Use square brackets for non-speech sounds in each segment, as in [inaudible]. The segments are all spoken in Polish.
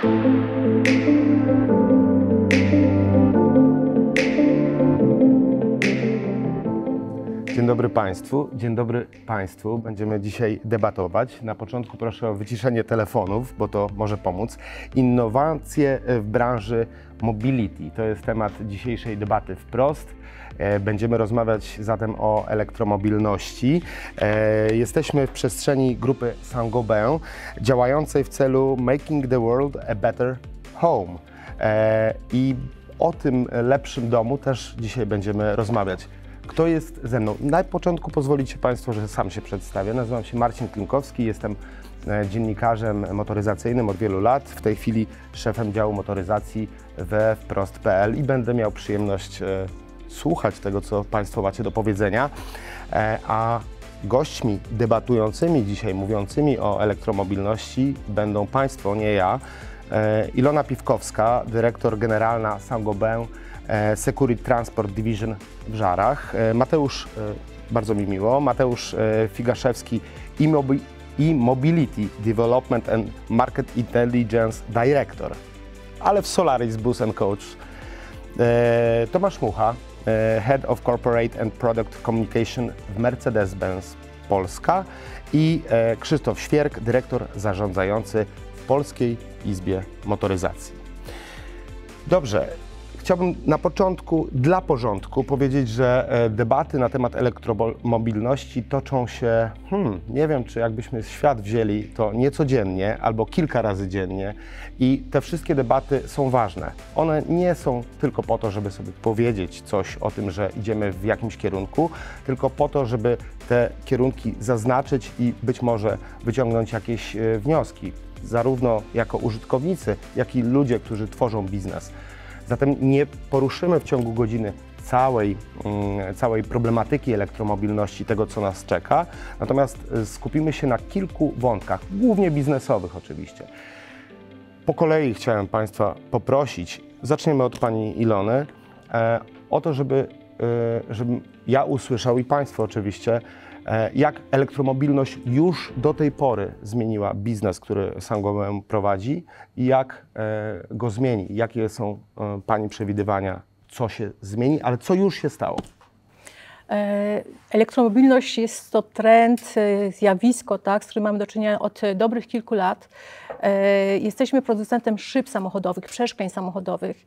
thank you dobry Państwu. Dzień dobry Państwu. Będziemy dzisiaj debatować. Na początku proszę o wyciszenie telefonów, bo to może pomóc. Innowacje w branży mobility to jest temat dzisiejszej debaty wprost. E, będziemy rozmawiać zatem o elektromobilności. E, jesteśmy w przestrzeni grupy Saint-Gobain działającej w celu Making the World a Better Home. E, I o tym lepszym domu też dzisiaj będziemy rozmawiać. Kto jest ze mną? Na początku pozwolicie Państwo, że sam się przedstawię. Nazywam się Marcin Klinkowski, jestem e, dziennikarzem motoryzacyjnym od wielu lat. W tej chwili szefem działu motoryzacji we wprost.pl i będę miał przyjemność e, słuchać tego, co Państwo macie do powiedzenia. E, a gośćmi debatującymi dzisiaj, mówiącymi o elektromobilności będą Państwo, nie ja. Ilona Piwkowska, dyrektor generalna saint E, Security Transport Division w Żarach. E, Mateusz, e, bardzo mi miło, Mateusz Figaszewski e-Mobility Development and Market Intelligence Director, ale w Solaris Bus and Coach. Tomasz Mucha, Head of Corporate and Product Communication w Mercedes-Benz Polska i Krzysztof Świerk, dyrektor zarządzający w Polskiej Izbie Motoryzacji. Dobrze, Chciałbym na początku, dla porządku, powiedzieć, że e, debaty na temat elektromobilności toczą się, hmm, nie wiem, czy jakbyśmy świat wzięli to niecodziennie albo kilka razy dziennie i te wszystkie debaty są ważne. One nie są tylko po to, żeby sobie powiedzieć coś o tym, że idziemy w jakimś kierunku, tylko po to, żeby te kierunki zaznaczyć i być może wyciągnąć jakieś e, wnioski, zarówno jako użytkownicy, jak i ludzie, którzy tworzą biznes. Zatem nie poruszymy w ciągu godziny całej, mm, całej problematyki elektromobilności, tego co nas czeka, natomiast y, skupimy się na kilku wątkach, głównie biznesowych oczywiście. Po kolei chciałem Państwa poprosić, zaczniemy od Pani Ilony, e, o to, żeby, y, żebym ja usłyszał i Państwo oczywiście, E, jak elektromobilność już do tej pory zmieniła biznes, który Sangomem prowadzi i jak e, go zmieni, jakie są e, Pani przewidywania, co się zmieni, ale co już się stało. E, elektromobilność jest to trend, e, zjawisko, tak, z którym mamy do czynienia od dobrych kilku lat. E, jesteśmy producentem szyb samochodowych, przeszkleń samochodowych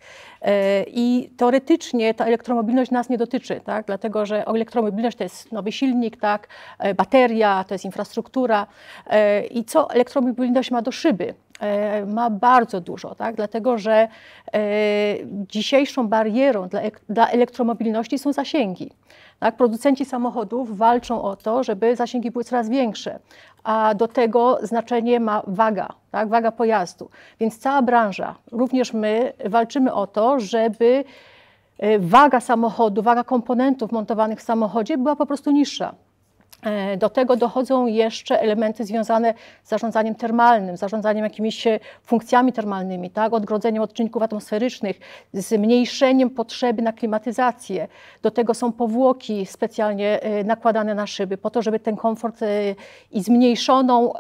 i teoretycznie ta elektromobilność nas nie dotyczy, tak, dlatego że elektromobilność to jest nowy silnik, tak, bateria, to jest infrastruktura i co elektromobilność ma do szyby? E, ma bardzo dużo, tak? dlatego że e, dzisiejszą barierą dla, elektromobilności są zasięgi. Tak? Producenci samochodów walczą o to, żeby zasięgi były coraz większe, a do tego znaczenie ma waga, tak? waga pojazdu. Więc cała branża, również my, walczymy o to, żeby e, waga samochodu, waga komponentów montowanych w samochodzie była po prostu niższa. E, do tego dochodzą jeszcze elementy związane z zarządzaniem termalnym, zarządzaniem jakimiś e, funkcjami termalnymi, tak? odgrodzeniem od czynników atmosferycznych, zmniejszeniem potrzeby na klimatyzację. Do tego są powłoki specjalnie e, nakładane na szyby, po to, żeby ten komfort i zmniejszoną,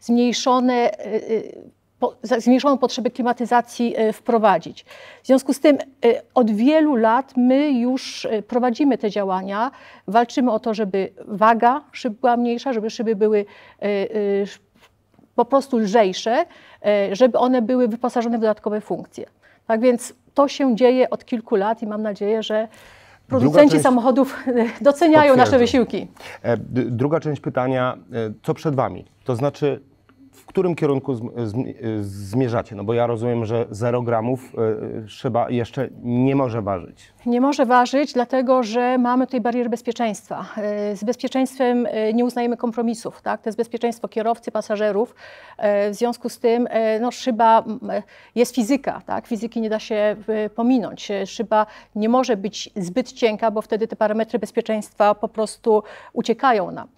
zmniejszone zmniejszoną potrzebę klimatyzacji e, wprowadzić. W związku z tym e, od wielu lat my już e, prowadzimy te działania, walczymy o to, żeby waga szyb była mniejsza, żeby szyby były po prostu lżejsze, żeby one były wyposażone w dodatkowe funkcje. Tak więc to się dzieje od kilku lat i mam nadzieję, że producenci samochodów doceniają nasze wysiłki. Druga część pytania, co przed Wami? To znaczy, którym kierunku e, e, zmierzacie? No bo ja rozumiem, że 0 gramów szyba e, jeszcze nie może ważyć. Nie może ważyć, dlatego że mamy tutaj bariery bezpieczeństwa. Z bezpieczeństwem nie uznajemy kompromisów. Tak? To jest bezpieczeństwo kierowcy, pasażerów. W związku z tym no, szyba jest fizyka. Tak? Fizyki nie da się pominąć. Szyba nie może być zbyt cienka, bo wtedy te parametry bezpieczeństwa po prostu uciekają nam.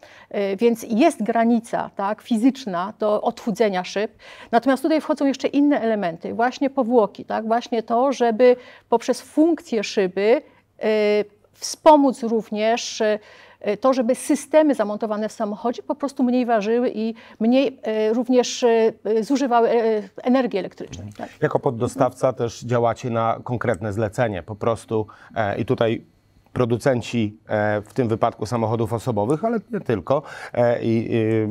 Więc jest granica tak, fizyczna do otworzenia odchudzenia szyb. Natomiast tutaj wchodzą jeszcze inne elementy, właśnie powłoki, tak? właśnie to, żeby poprzez funkcję szyby y, wspomóc również y, to, żeby systemy zamontowane w samochodzie po prostu mniej ważyły i mniej y, również y, zużywały e, energii elektrycznej. Tak? Jako poddostawca też działacie na konkretne zlecenie. Po prostu e, i tutaj producenci e, w tym wypadku samochodów osobowych, ale nie tylko, e, i, mm,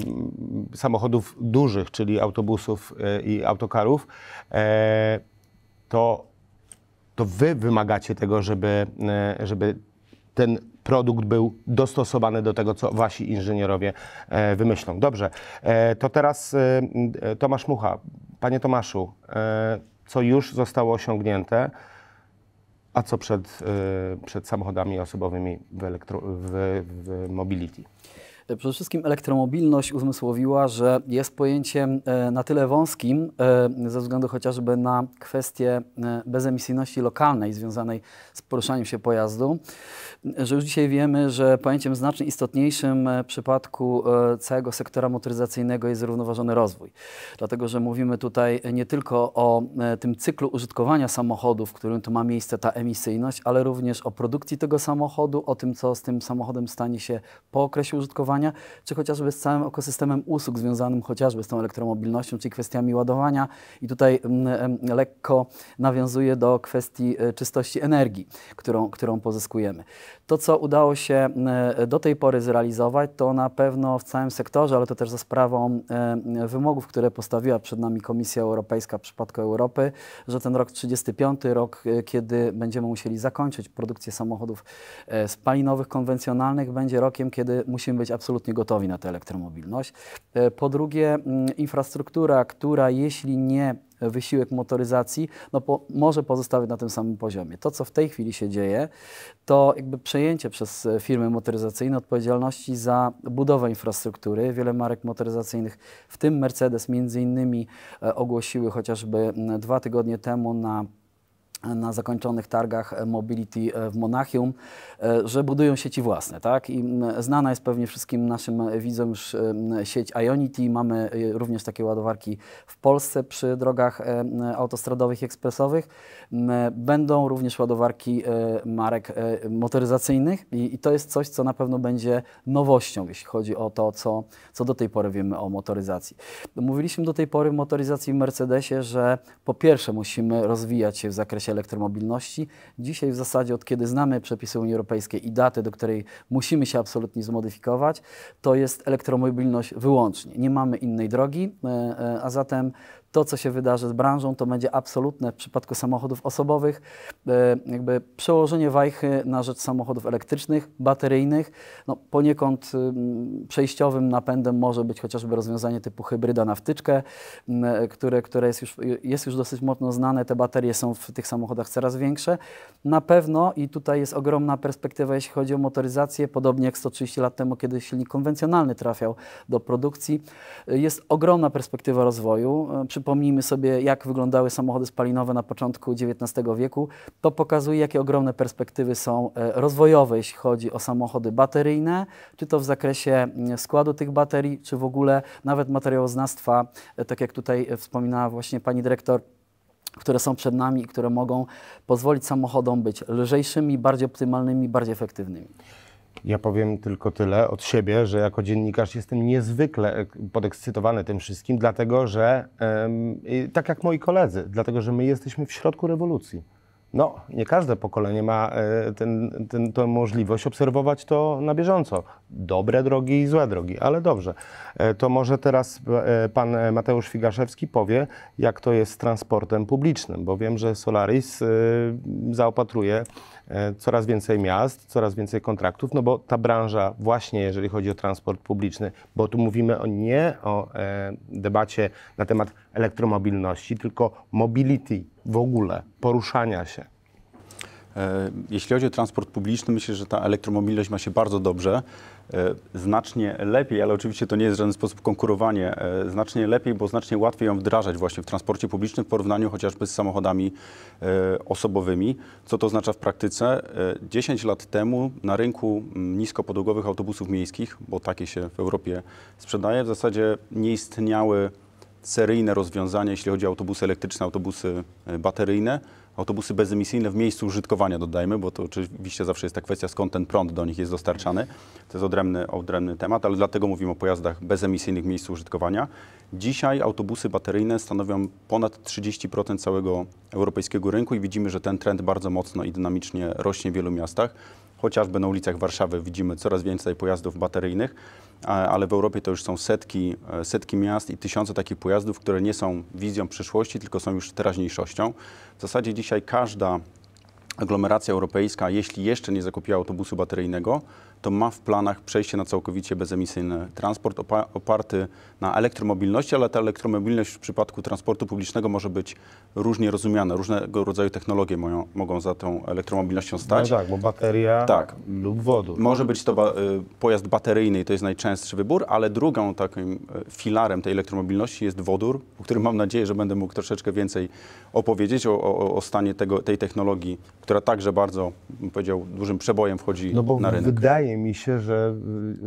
samochodów dużych, czyli autobusów e, i autokarów, to, to wy wymagacie tego, żeby, żeby ten produkt był dostosowany do tego, co wasi inżynierowie wymyślą. Dobrze, to teraz Tomasz Mucha. Panie Tomaszu, co już zostało osiągnięte, a co przed, y, przed samochodami osobowymi w, elektro, w, w mobility. E, przede wszystkim elektromobilność uzmysłowiła, że jest pojęciem e, na tyle wąskim, e, ze względu chociażby na kwestię bezemisyjności lokalnej związanej z poruszaniem się pojazdu, że już dzisiaj wiemy, że pojęciem znacznie istotniejszym w przypadku całego sektora motoryzacyjnego jest zrównoważony rozwój. Dlatego, że mówimy tutaj nie tylko o tym cyklu użytkowania samochodu, w którym to ma miejsce ta emisyjność, ale również o produkcji tego samochodu, o tym, co z tym samochodem stanie się po okresie użytkowania, czy chociażby z całym ekosystemem usług związanym chociażby z tą elektromobilnością, czyli kwestiami ładowania. I tutaj mm, lekko nawiązuje do kwestii e, czystości energii, którą, którą pozyskujemy. To, co udało się mm, e, do tej pory zrealizować, to na pewno w całym sektorze, ale to też za sprawą e, wymogów, które postawiła przed nami Komisja Europejska w przypadku Europy, że ten rok 35, rok, kiedy będziemy musieli zakończyć produkcję samochodów spalinowych, konwencjonalnych, będzie rokiem, kiedy musimy być absolutnie absolutnie gotowi na tę elektromobilność. E, po drugie, mm, infrastruktura, która jeśli nie wysiłek motoryzacji, no po, może pozostawić na tym samym poziomie. To, co w tej chwili się dzieje, to jakby przejęcie przez e, firmy motoryzacyjne odpowiedzialności za budowę infrastruktury. Wiele marek motoryzacyjnych, w tym Mercedes między innymi e, ogłosiły chociażby mm, dwa tygodnie temu na na zakończonych targach e, Mobility e, w Monachium, e, że budują sieci własne. Tak? I znana jest pewnie wszystkim naszym widzom już sieć Ionity. Mamy również takie ładowarki w Polsce przy drogach autostradowych i ekspresowych. Będą również ładowarki marek motoryzacyjnych i, to jest coś, co na pewno będzie nowością, jeśli chodzi o to, co, co do tej pory wiemy o motoryzacji. Mówiliśmy do tej pory o motoryzacji w Mercedesie, że po pierwsze musimy rozwijać się w zakresie elektromobilności. Dzisiaj w zasadzie od kiedy znamy przepisy Unii Europejskiej i datę, do której musimy się absolutnie zmodyfikować, to jest elektromobilność wyłącznie. Nie mamy innej drogi, e, e, a zatem to, co się wydarzy z branżą, to będzie absolutne w przypadku samochodów osobowych, e, jakby przełożenie wajchy na rzecz samochodów elektrycznych, bateryjnych. No, poniekąd y, przejściowym napędem może być chociażby rozwiązanie typu hybryda na wtyczkę, e, które, które jest, już, y, jest już dosyć mocno znane. Te baterie są w tych samochodach coraz większe. Na pewno i tutaj jest ogromna perspektywa, jeśli chodzi o motoryzację, podobnie jak 130 lat temu, kiedy silnik konwencjonalny trafiał do produkcji, y, jest ogromna perspektywa rozwoju. Przy przypomnijmy sobie, jak wyglądały samochody spalinowe na początku XIX wieku, to pokazuje, jakie ogromne perspektywy są e, rozwojowe, jeśli chodzi o samochody bateryjne, czy to w zakresie mm, składu tych baterii, czy w ogóle nawet materiałoznawstwa, e, tak jak tutaj e, wspominała właśnie pani dyrektor, które są przed nami i które mogą pozwolić samochodom być lżejszymi, bardziej optymalnymi, bardziej efektywnymi. Ja powiem tylko tyle od siebie, że jako dziennikarz jestem niezwykle podekscytowany tym wszystkim, dlatego że, tak jak moi koledzy, dlatego że my jesteśmy w środku rewolucji. No, nie każde pokolenie ma e, ten, ten, tę możliwość obserwować to na bieżąco. Dobre drogi i złe drogi, ale dobrze. E, to może teraz e, pan Mateusz Figaszewski powie, jak to jest z transportem publicznym, bo wiem, że Solaris zaopatruje E, coraz więcej miast, coraz więcej kontraktów, no bo ta branża właśnie jeżeli chodzi o transport publiczny, bo tu mówimy o, nie o e, debacie na temat elektromobilności, tylko mobility w ogóle, poruszania się. E, jeśli chodzi o transport publiczny, myślę, że ta elektromobilność ma się bardzo dobrze, e, znacznie lepiej, ale oczywiście to nie jest w żaden sposób konkurowanie, e, znacznie lepiej, bo znacznie łatwiej ją wdrażać właśnie w transporcie publicznym w porównaniu chociażby z samochodami osobowymi. Co to oznacza w praktyce? 10 lat temu na rynku niskopodłogowych autobusów miejskich, bo takie się w Europie sprzedaje, w zasadzie nie istniały seryjne rozwiązania, jeśli chodzi o autobusy elektryczne, autobusy e, bateryjne, autobusy bezemisyjne w miejscu użytkowania, dodajmy, bo to oczywiście zawsze jest ta kwestia, skąd ten prąd do nich jest dostarczany. To jest odrębny, odrębny temat, ale dlatego mówimy o pojazdach bezemisyjnych w miejscu użytkowania. Dzisiaj autobusy bateryjne stanowią ponad 30% całego europejskiego rynku i widzimy, że ten trend bardzo mocno i dynamicznie rośnie w wielu miastach. Chociażby na ulicach Warszawy widzimy coraz więcej pojazdów bateryjnych, ale w Europie to już są setki, e, setki miast i tysiące takich pojazdów, które nie są wizją przyszłości, tylko są już teraźniejszością. W zasadzie dzisiaj każda aglomeracja europejska, jeśli jeszcze nie zakupiła autobusu bateryjnego, to ma w planach przejście na całkowicie bezemisyjny transport oparty na elektromobilności, ale ta elektromobilność w przypadku transportu publicznego może być różnie rozumiana. Różnego rodzaju technologie mają, mogą za tą elektromobilnością stać. No tak, bo bateria tak. lub wodór. Tak? Może być to ba y, pojazd bateryjny i to jest najczęstszy wybór, ale drugą takim y, filarem tej elektromobilności jest wodór, o którym mam nadzieję, że będę mógł troszeczkę więcej opowiedzieć o, o, o stanie tego, tej technologii, która także bardzo, bym powiedział, dużym przebojem wchodzi no na rynek. Wydaje wydaje mi się, że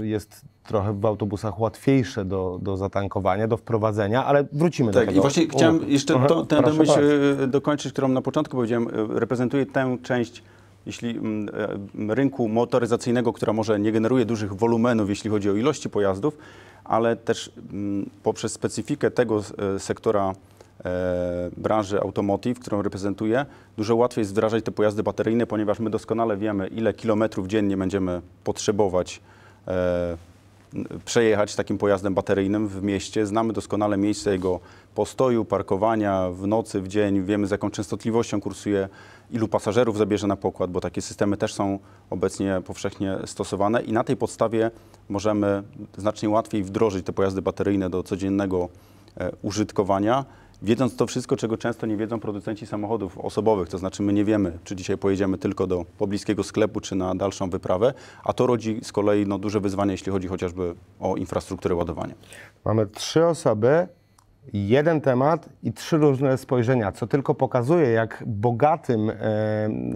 y, jest trochę w autobusach łatwiejsze do, do zatankowania, do wprowadzenia, ale wrócimy tak, do tego. i właśnie chciałem U, jeszcze to, tę myśl y, dokończyć, którą na początku powiedziałem. Y, Reprezentuje tę część jeśli mm, rynku motoryzacyjnego, która może nie generuje dużych wolumenów, jeśli chodzi o ilości pojazdów, ale też mm, poprzez specyfikę tego sektora E, branży automotive, którą reprezentuję, dużo łatwiej jest wdrażać te pojazdy bateryjne, ponieważ my doskonale wiemy, ile kilometrów dziennie będziemy potrzebować e, przejechać takim pojazdem bateryjnym w mieście. Znamy doskonale miejsce jego postoju, parkowania w nocy, w dzień. Wiemy z jaką częstotliwością kursuje, ilu pasażerów zabierze na pokład, bo takie systemy też są obecnie powszechnie stosowane i na tej podstawie możemy znacznie łatwiej wdrożyć te pojazdy bateryjne do codziennego e, użytkowania Wiedząc to wszystko, czego często nie wiedzą producenci samochodów osobowych, to znaczy my nie wiemy, czy dzisiaj pojedziemy tylko do pobliskiego sklepu, czy na dalszą wyprawę, a to rodzi z kolei no, duże wyzwanie, jeśli chodzi chociażby o infrastrukturę ładowania. Mamy trzy osoby, jeden temat i trzy różne spojrzenia, co tylko pokazuje, jak bogatym, e,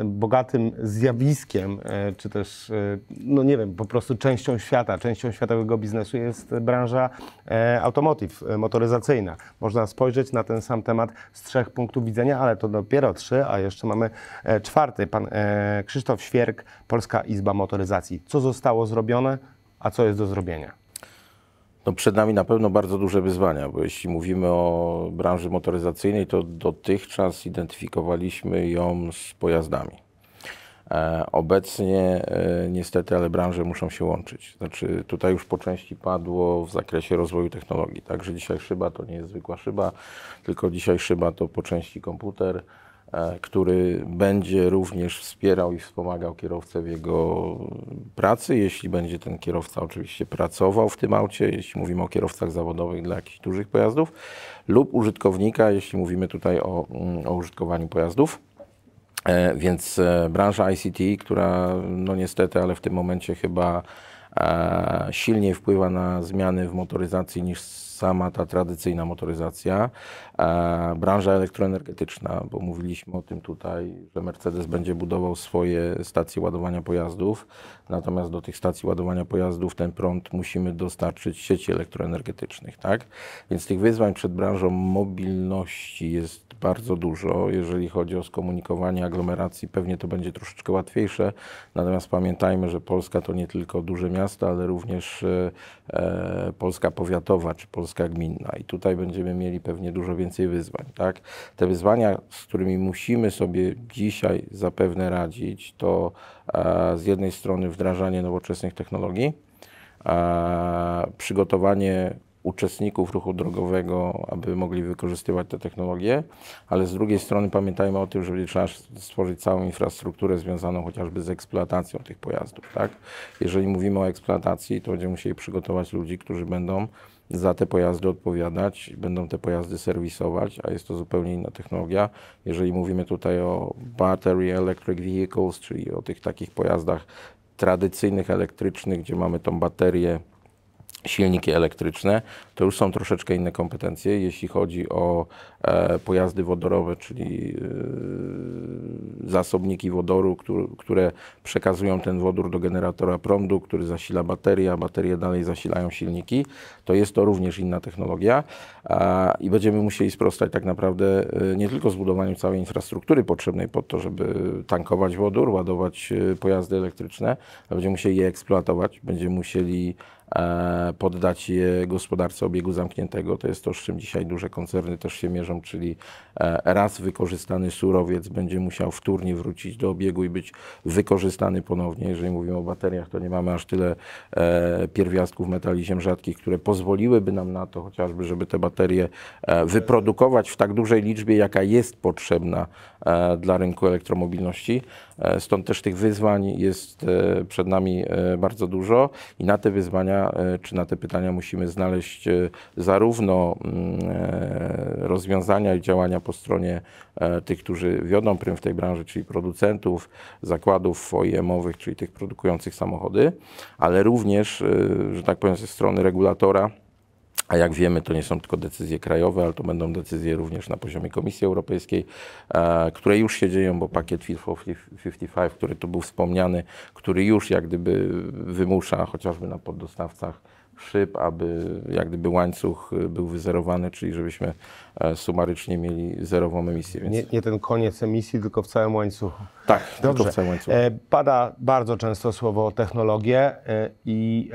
bogatym zjawiskiem, e, czy też, e, no nie wiem, po prostu częścią świata, częścią światowego biznesu jest branża automotive, motoryzacyjna. Można spojrzeć na ten sam temat z trzech punktów widzenia, ale to dopiero trzy, a jeszcze mamy czwarty, pan Krzysztof Świerk, Polska Izba Motoryzacji. Co zostało zrobione, a co jest do zrobienia? No przed nami na pewno bardzo duże wyzwania, bo jeśli mówimy o branży motoryzacyjnej, to dotychczas identyfikowaliśmy ją z pojazdami. E, obecnie e, niestety, ale branże muszą się łączyć. Znaczy tutaj już po części padło w zakresie rozwoju technologii. Także dzisiaj szyba to nie jest zwykła szyba, tylko dzisiaj szyba to po części komputer, E, który będzie również wspierał i wspomagał kierowcę w jego pracy, jeśli będzie ten kierowca oczywiście pracował w tym aucie, jeśli mówimy o kierowcach zawodowych dla jakichś dużych pojazdów, lub użytkownika, jeśli mówimy tutaj o, mm, o użytkowaniu pojazdów. E, więc e, branża ICT, która no niestety, ale w tym momencie chyba silniej wpływa na zmiany w motoryzacji niż sama ta tradycyjna motoryzacja. E, branża elektroenergetyczna, bo mówiliśmy o tym tutaj, że Mercedes będzie budował swoje stacje ładowania pojazdów, natomiast do tych stacji ładowania pojazdów ten prąd musimy dostarczyć sieci elektroenergetycznych, tak? Więc tych wyzwań przed branżą mobilności jest bardzo dużo. Jeżeli chodzi o skomunikowanie aglomeracji, pewnie to będzie troszeczkę łatwiejsze, natomiast pamiętajmy, że Polska to nie tylko duże miasta, ale również e, e Polska powiatowa czy Polska gminna i tutaj będziemy mieli pewnie dużo więcej więcej wyzwań. Tak? Te wyzwania, z którymi musimy sobie dzisiaj zapewne radzić, to e, z jednej strony wdrażanie nowoczesnych technologii, e, przygotowanie uczestników ruchu drogowego, aby mogli wykorzystywać te technologie, ale z drugiej strony pamiętajmy o tym, że trzeba stworzyć całą infrastrukturę związaną chociażby z eksploatacją tych pojazdów. Tak? Jeżeli mówimy o eksploatacji, to będziemy musieli przygotować ludzi, którzy będą za te pojazdy odpowiadać, będą te pojazdy serwisować, a jest to zupełnie inna technologia. Jeżeli mówimy tutaj o battery electric vehicles, czyli o tych takich pojazdach tradycyjnych, elektrycznych, gdzie mamy tą baterię silniki elektryczne, to już są troszeczkę inne kompetencje. Jeśli chodzi o e, pojazdy wodorowe, czyli e, zasobniki wodoru, który, które przekazują ten wodór do generatora prądu, który zasila baterie, a baterie dalej zasilają silniki, to jest to również inna technologia a, i będziemy musieli sprostać tak naprawdę e, nie tylko zbudowaniu całej infrastruktury potrzebnej pod to, żeby tankować wodór, ładować e, pojazdy elektryczne, ale będziemy musieli je eksploatować, będziemy musieli E, poddać je gospodarce obiegu zamkniętego. To jest to, z czym dzisiaj duże koncerny też się mierzą, czyli e, raz wykorzystany surowiec będzie musiał wtórnie wrócić do obiegu i być wykorzystany ponownie. Jeżeli mówimy o bateriach, to nie mamy aż tyle e, pierwiastków metali ziem rzadkich, które pozwoliłyby nam na to chociażby, żeby te baterie wyprodukować w tak dużej liczbie, jaka jest potrzebna E, dla rynku elektromobilności. E, stąd też tych wyzwań jest e, przed nami bardzo dużo i na te wyzwania czy na te pytania musimy znaleźć zarówno mm, rozwiązania i działania po stronie tych, którzy wiodą prym w tej branży, czyli producentów, zakładów OEM-owych, czyli tych produkujących samochody, ale również, że tak powiem, ze strony regulatora a jak wiemy, to nie są tylko decyzje krajowe, ale to będą decyzje również na poziomie Komisji Europejskiej, e, które już się dzieją, bo pakiet Fit for 55, który tu był wspomniany, który już jak gdyby wymusza chociażby na poddostawcach szyb, aby jak gdyby łańcuch y, był wyzerowany, czyli żebyśmy e, sumarycznie mieli zerową emisję. Więc... Nie, nie ten koniec emisji, tylko w całym łańcuchu. Tak, Dobrze. w całym łańcuchu. E, pada bardzo często słowo technologie e, i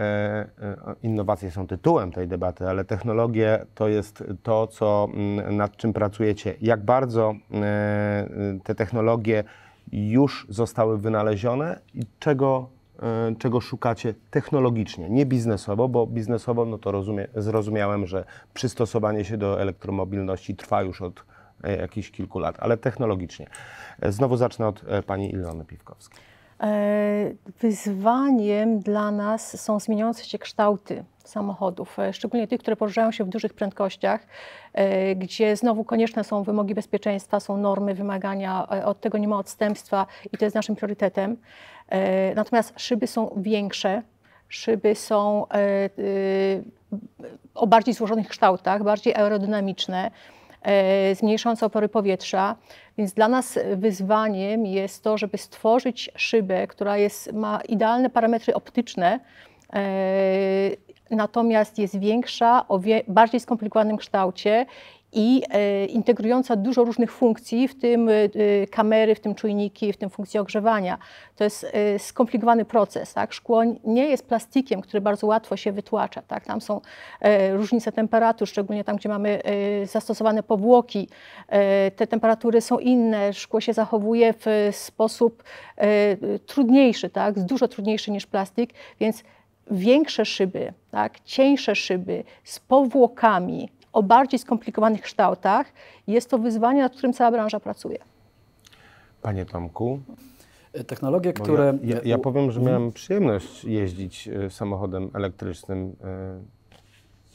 innowacje są tytułem tej debaty, ale technologie to jest to, co, mm, nad czym pracujecie. Jak bardzo te technologie już zostały wynalezione i czego E, czego szukacie technologicznie, nie biznesowo, bo biznesowo no to rozumie, zrozumiałem, że przystosowanie się do elektromobilności trwa już od e, jakichś kilku lat, ale technologicznie. E, znowu zacznę od pani Ilony Piwkowskiej. E, wyzwaniem dla nas są zmieniające się kształty samochodów, e, szczególnie tych, które poruszają się w dużych prędkościach, e, gdzie znowu konieczne są wymogi bezpieczeństwa, są normy, wymagania, od tego nie ma odstępstwa i to jest naszym priorytetem. Natomiast szyby są większe, szyby są o bardziej złożonych kształtach, bardziej aerodynamiczne, zmniejszające opory powietrza. Więc dla nas wyzwaniem jest to, żeby stworzyć szybę, która jest, ma idealne parametry optyczne, e, natomiast jest większa, o wie, bardziej skomplikowanym kształcie i e, integrująca dużo różnych funkcji, w tym e, e, kamery, w tym czujniki, w tym funkcji ogrzewania. To jest skomplikowany proces. Tak? Szkło nie jest plastikiem, który bardzo łatwo się wytłacza. Tak? Tam są różnice temperatur, szczególnie tam, gdzie mamy zastosowane powłoki. Te temperatury są inne, szkło się zachowuje w sposób trudniejszy, tak? dużo trudniejszy niż plastik, więc większe szyby, tak? cieńsze szyby z powłokami, o bardziej skomplikowanych kształtach. Jest to wyzwanie, nad którym cała branża pracuje. Panie Tomku. E, technologie, które. Ja, ja, ja, powiem, że mhm. miałem przyjemność jeździć e, samochodem elektrycznym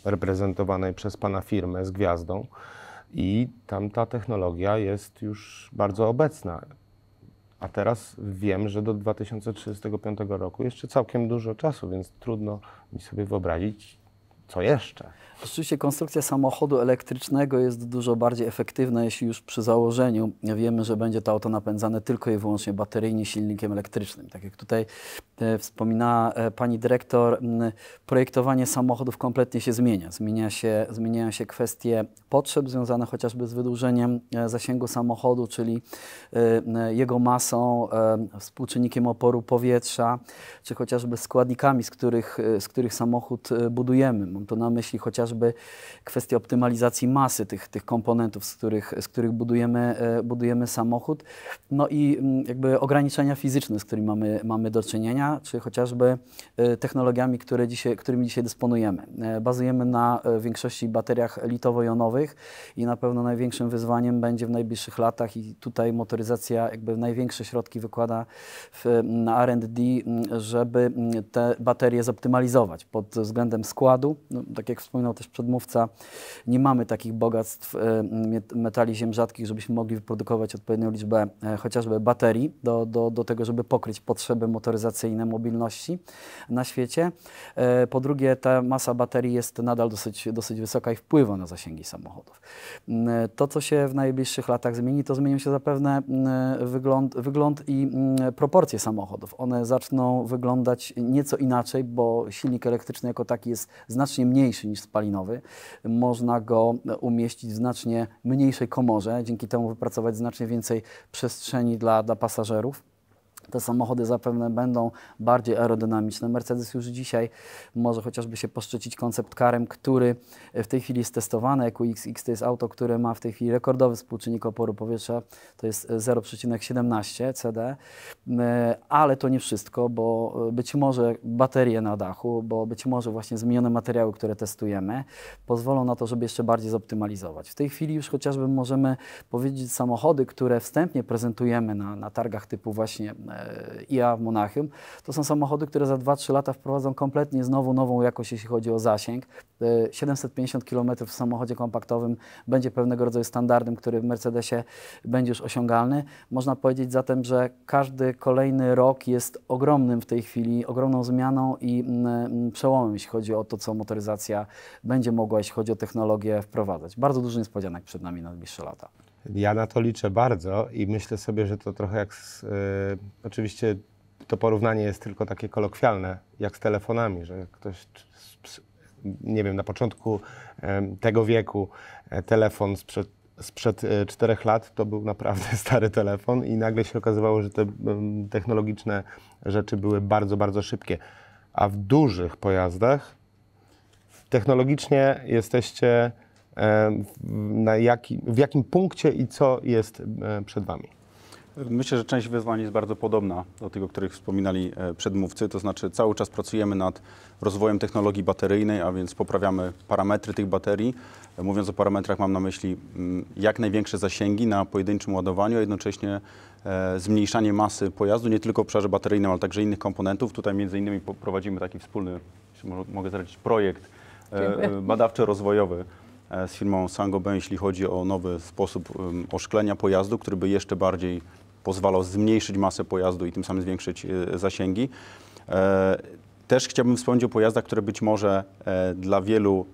e, reprezentowanej przez pana firmę z gwiazdą. I tam ta technologia jest już bardzo obecna. A teraz wiem, że do 2035 roku jeszcze całkiem dużo czasu, więc trudno mi sobie wyobrazić, co jeszcze. Rzeczywiście konstrukcja samochodu elektrycznego jest dużo bardziej efektywna, jeśli już przy założeniu wiemy, że będzie to auto napędzane tylko i wyłącznie bateryjnie silnikiem elektrycznym. Tak jak tutaj e, wspominała e, pani dyrektor, projektowanie samochodów kompletnie się zmienia. zmienia się, zmieniają się kwestie potrzeb związane chociażby z wydłużeniem e, zasięgu samochodu, czyli jego masą, współczynnikiem oporu powietrza, czy chociażby składnikami, z których, z których samochód budujemy. Mam to na myśli chociażby chociażby kwestie optymalizacji masy tych, tych komponentów, z których, z których budujemy, e, budujemy samochód, no i mm, jakby ograniczenia fizyczne, z którymi mamy, mamy do czynienia, czy chociażby e, technologiami, które dzisiaj, którymi dzisiaj dysponujemy. E, bazujemy na większości bateriach litowo-jonowych i na pewno największym wyzwaniem będzie w najbliższych latach i tutaj motoryzacja jakby największe środki wykłada w, na R&D, mm, żeby mm, te baterie zoptymalizować pod względem składu, no, tak jak wspominał wspominał no też przedmówca, nie mamy takich bogactw y, metali ziem rzadkich, żebyśmy mogli wyprodukować odpowiednią liczbę e, chociażby baterii do, do, do tego, żeby pokryć potrzeby motoryzacyjne mobilności na świecie. E, po drugie, ta masa baterii jest nadal dosyć, dosyć wysoka i wpływa na zasięgi samochodów. Mm, e, to, co się w najbliższych latach zmieni, to zmienią się zapewne mm, wygląd, wygląd i mm, proporcje samochodów. One zaczną wyglądać nieco inaczej, bo silnik elektryczny jako taki jest znacznie mniejszy niż spaliny spalinowy. Można go umieścić w znacznie mniejszej komorze, dzięki temu wypracować znacznie więcej przestrzeni dla, dla pasażerów te samochody zapewne będą bardziej aerodynamiczne. Mercedes już dzisiaj może chociażby się poszczycić koncept karem, który w tej chwili jest testowany. EQXX to jest auto, które ma w tej chwili rekordowy współczynnik oporu powietrza, to jest 0,17 e, CD, e, ale to nie wszystko, bo e, być może baterie na dachu, bo być może właśnie zmienione materiały, które testujemy, pozwolą na to, żeby jeszcze bardziej zoptymalizować. W tej chwili już chociażby możemy powiedzieć samochody, które wstępnie prezentujemy na, na targach typu właśnie E, IA w Monachium, to są samochody, które za 2-3 lata wprowadzą kompletnie znowu nową jakość, jeśli chodzi o zasięg. 750 e, km w samochodzie kompaktowym będzie pewnego rodzaju standardem, który w Mercedesie będzie już osiągalny. Można powiedzieć zatem, że każdy kolejny rok jest ogromnym w tej chwili, ogromną zmianą i mm, mm, przełomem, jeśli chodzi o to, co motoryzacja będzie mogła, jeśli chodzi o technologię, wprowadzać. Bardzo dużo niespodzianek przed nami na najbliższe lata. Ja na to liczę bardzo i myślę sobie, że to trochę jak z, y, oczywiście to porównanie jest tylko takie kolokwialne, jak z telefonami, że ktoś, nie wiem, na początku e, tego wieku e, telefon sprzed sprzed czterech lat to był naprawdę [laughs] stary telefon i nagle się okazywało, że te technologiczne rzeczy były bardzo, bardzo szybkie. A w dużych pojazdach technologicznie jesteście E, na jaki, w jakim punkcie i co jest e, przed Wami? Myślę, że część wyzwań jest bardzo podobna do tych, o których wspominali e, przedmówcy, to znaczy cały czas pracujemy nad rozwojem technologii bateryjnej, a więc poprawiamy parametry tych baterii. Mówiąc o parametrach mam na myśli mm, jak największe zasięgi na pojedynczym ładowaniu, a jednocześnie zmniejszanie masy pojazdu, nie tylko w obszarze bateryjnym, ale także innych komponentów. Tutaj między innymi prowadzimy taki wspólny, mogę zdradzić, projekt badawczo-rozwojowy E, z firmą Saint-Gobain, jeśli chodzi o nowy sposób oszklenia pojazdu, który by jeszcze bardziej pozwalał zmniejszyć masę pojazdu i tym samym zwiększyć e, zasięgi. E, też chciałbym wspomnieć o pojazdach, które być może dla wielu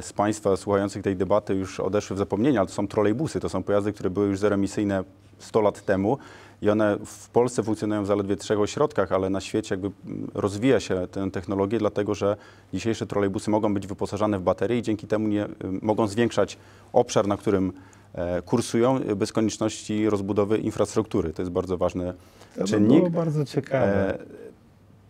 z Państwa słuchających tej debaty już odeszły w zapomnienia. ale to są trolejbusy, to są pojazdy, które były już zeroemisyjne 100 lat temu i one w Polsce funkcjonują w zaledwie trzech ośrodkach, ale na świecie jakby rozwija się tę technologię, dlatego że dzisiejsze trolejbusy mogą być wyposażane w baterie i dzięki temu nie, mogą zwiększać obszar, na którym e, kursują bez konieczności rozbudowy infrastruktury. To jest bardzo ważny to czynnik. To było bardzo ciekawe. E,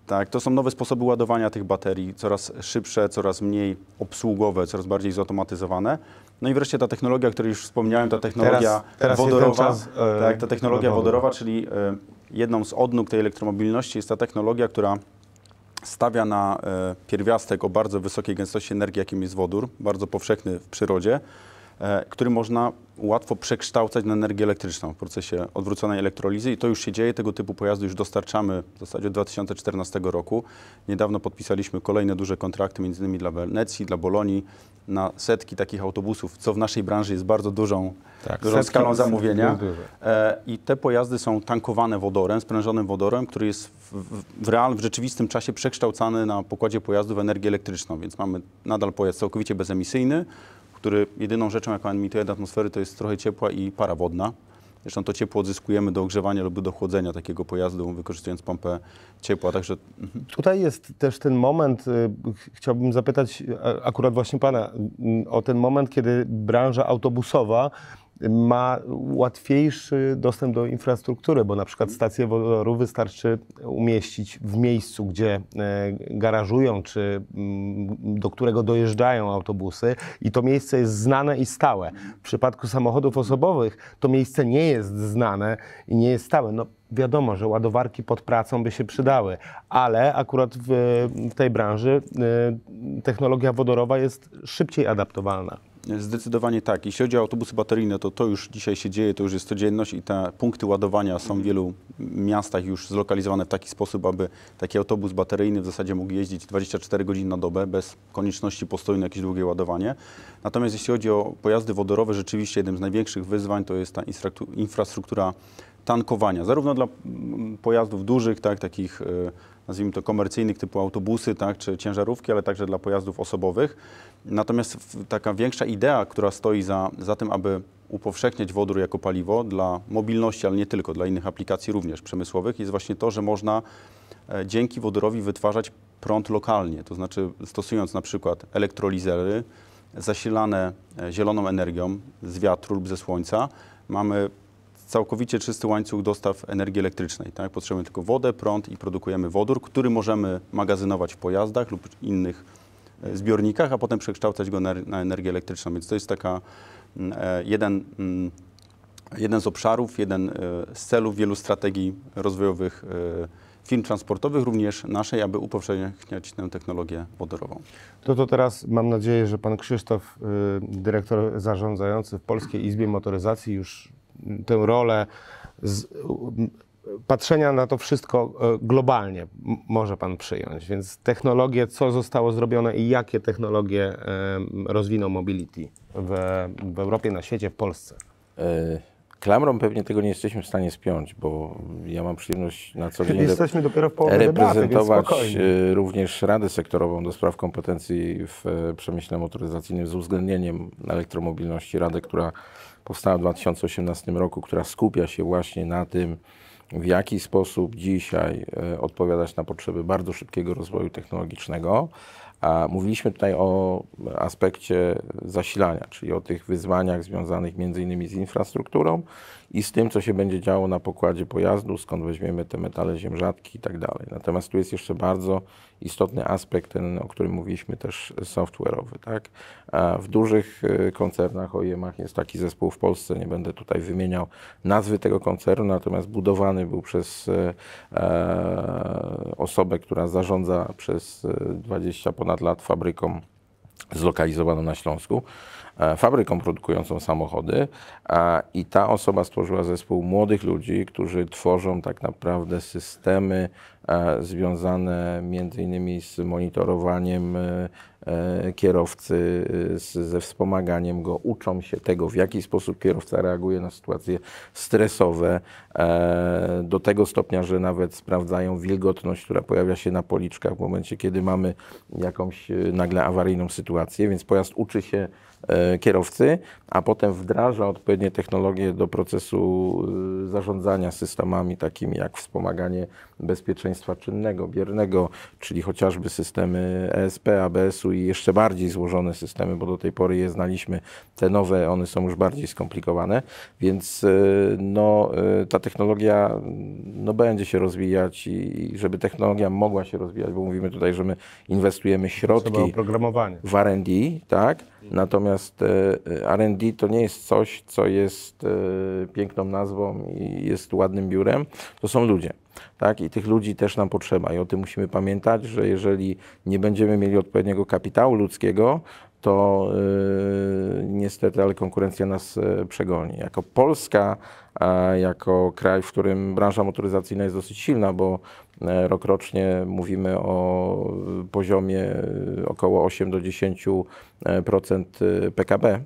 tak, to są nowe sposoby ładowania tych baterii, coraz szybsze, coraz mniej obsługowe, coraz bardziej zautomatyzowane. No i wreszcie ta technologia, o której już wspomniałem, ta technologia teraz, teraz wodorowa, czas, e, tak, ta technologia wodorowa, czyli e, jedną z odnóg tej elektromobilności jest ta technologia, która stawia na e, pierwiastek o bardzo wysokiej gęstości energii, jakim jest wodór, bardzo powszechny w przyrodzie, E, który można łatwo przekształcać na energię elektryczną w procesie odwróconej elektrolizy i to już się dzieje, tego typu pojazdy już dostarczamy w zasadzie od 2014 roku. Niedawno podpisaliśmy kolejne duże kontrakty, między innymi dla Wenecji, dla Bolonii, na setki takich autobusów, co w naszej branży jest bardzo dużą, tak, dużą skalą zamówienia. E, I te pojazdy są tankowane wodorem, sprężonym wodorem, który jest w, w, w real, w rzeczywistym czasie przekształcany na pokładzie pojazdu w energię elektryczną, więc mamy nadal pojazd całkowicie bezemisyjny, który jedyną rzeczą, jaką emituje do atmosfery, to jest trochę ciepła i para wodna. Zresztą to ciepło odzyskujemy do ogrzewania lub do chłodzenia takiego pojazdu, wykorzystując pompę ciepła. Także... Mhm. Tutaj jest też ten moment, y, chciałbym zapytać akurat właśnie Pana mm, o ten moment, kiedy branża autobusowa ma łatwiejszy dostęp do infrastruktury, bo na przykład stację wodoru wystarczy umieścić w miejscu, gdzie e, garażują, czy mm, do którego dojeżdżają autobusy i to miejsce jest znane i stałe. W przypadku samochodów osobowych to miejsce nie jest znane i nie jest stałe. No, wiadomo, że ładowarki pod pracą by się przydały, ale akurat w tej branży e, technologia wodorowa jest szybciej adaptowalna. Zdecydowanie tak. Jeśli chodzi o autobusy bateryjne, to to już dzisiaj się dzieje, to już jest codzienność i te punkty ładowania są w mhm. wielu miastach już zlokalizowane w taki sposób, aby taki autobus bateryjny w zasadzie mógł jeździć 24 godziny na dobę bez konieczności postoju na jakieś długie ładowanie. Natomiast jeśli chodzi o pojazdy wodorowe, rzeczywiście jednym z największych wyzwań to jest ta infrastruktura tankowania, zarówno dla pojazdów dużych, tak, takich y, nazwijmy to komercyjnych typu autobusy tak, czy ciężarówki, ale także dla pojazdów osobowych. Natomiast taka większa idea, która stoi za, za tym, aby upowszechniać wodór jako paliwo dla mobilności, ale nie tylko, dla innych aplikacji również przemysłowych, jest właśnie to, że można e, dzięki wodorowi wytwarzać prąd lokalnie, to znaczy stosując na przykład elektrolizery zasilane e, zieloną energią z wiatru lub ze słońca, mamy całkowicie czysty łańcuch dostaw energii elektrycznej. Tak? Potrzebujemy tylko wodę, prąd i produkujemy wodór, który możemy magazynować w pojazdach lub innych e, zbiornikach, a potem przekształcać go na, energię elektryczną. Więc to jest taka mm, e, jeden, mm, jeden z obszarów, jeden e, z celów wielu strategii rozwojowych firm transportowych, również naszej, aby upowszechniać tę technologię wodorową. To to teraz mam nadzieję, że pan Krzysztof, dyrektor zarządzający w Polskiej Izbie Motoryzacji już tę rolę z, patrzenia na to wszystko e, globalnie może Pan przyjąć. Więc technologie, co zostało zrobione i jakie technologie rozwiną Mobility w, w Europie, na świecie, w Polsce? Y Klamrą pewnie tego nie jesteśmy w stanie spiąć, bo ja mam przyjemność na co dzień [laughs] jesteśmy dopiero w reprezentować debaty, e, również Radę Sektorową do spraw kompetencji w e, przemyśle motoryzacyjnym z uwzględnieniem elektromobilności. Radę, która powstała w 2018 roku, która skupia się właśnie na tym, w jaki sposób dzisiaj e, odpowiadać na potrzeby bardzo szybkiego rozwoju technologicznego. A mówiliśmy tutaj o aspekcie zasilania, czyli o tych wyzwaniach związanych między innymi z infrastrukturą i z tym, co się będzie działo na pokładzie pojazdu, skąd weźmiemy te metale ziem rzadkich i tak dalej. Natomiast tu jest jeszcze bardzo istotny aspekt, ten, o którym mówiliśmy też software'owy. Tak? w dużych y, koncernach OEM-ach jest taki zespół w Polsce, nie będę tutaj wymieniał nazwy tego koncernu, natomiast budowany był przez y, e, osobę, która zarządza przez 20 y, ponad lat fabryką zlokalizowaną na Śląsku. E, fabryką produkującą samochody i ta osoba stworzyła zespół młodych ludzi, którzy tworzą tak naprawdę systemy związane między innymi z monitorowaniem e, e, kierowcy, e, ze wspomaganiem go, uczą się tego, w jaki sposób kierowca reaguje na sytuacje stresowe, do tego stopnia, że nawet sprawdzają wilgotność, która pojawia się na policzkach w momencie, kiedy mamy jakąś nagle awaryjną sytuację, więc pojazd uczy się kierowcy, a potem wdraża odpowiednie technologie do procesu zarządzania systemami takimi jak wspomaganie bezpieczeństwa czynnego, biernego, czyli chociażby systemy ESP, ABS-u i jeszcze bardziej złożone systemy, bo do tej pory je znaliśmy, te nowe, one są już bardziej skomplikowane, więc e, no, e, ta technologia no, będzie się rozwijać i, żeby technologia mogła się rozwijać, bo mówimy tutaj, że my inwestujemy środki w R&D, tak? Natomiast e, RD to nie jest coś, co jest piękną nazwą i jest ładnym biurem. To są ludzie. Tak? I tych ludzi też nam potrzeba. I o tym musimy pamiętać, że jeżeli nie będziemy mieli odpowiedniego kapitału ludzkiego, to yy, niestety, ale konkurencja nas yy, przegoni. Jako Polska, jako kraj, w którym branża motoryzacyjna jest dosyć silna, bo e, rokrocznie mówimy o poziomie e, około 8 do 10% PKB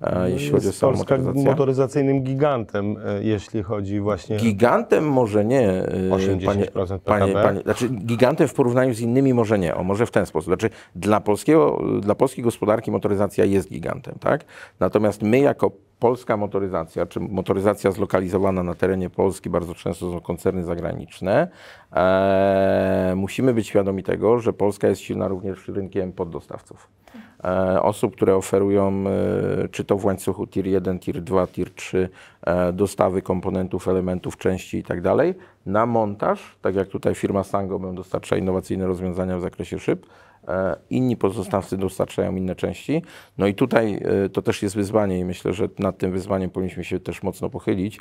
E, no jeśli chodzi o samą Polska motoryzacyjnym gigantem, e, jeśli chodzi właśnie... Gigantem może nie, 80% e, panie, panie, panie, znaczy gigantem w porównaniu z innymi może nie, o może w ten sposób. Znaczy dla, polskiego, dla polskiej gospodarki motoryzacja jest gigantem, tak? Natomiast my jako polska motoryzacja, czy motoryzacja zlokalizowana na terenie Polski, bardzo często są koncerny zagraniczne, e, musimy być świadomi tego, że Polska jest silna również rynkiem poddostawców. E, osób, które oferują e, czy to w łańcuchu tier 1, tier 2, tier 3 e, dostawy komponentów, elementów, części itd. Tak na montaż, tak jak tutaj firma Sangobem dostarcza innowacyjne rozwiązania w zakresie szyb, inni pozostawcy dostarczają inne części. No i tutaj to też jest wyzwanie i myślę, że nad tym wyzwaniem powinniśmy się też mocno pochylić,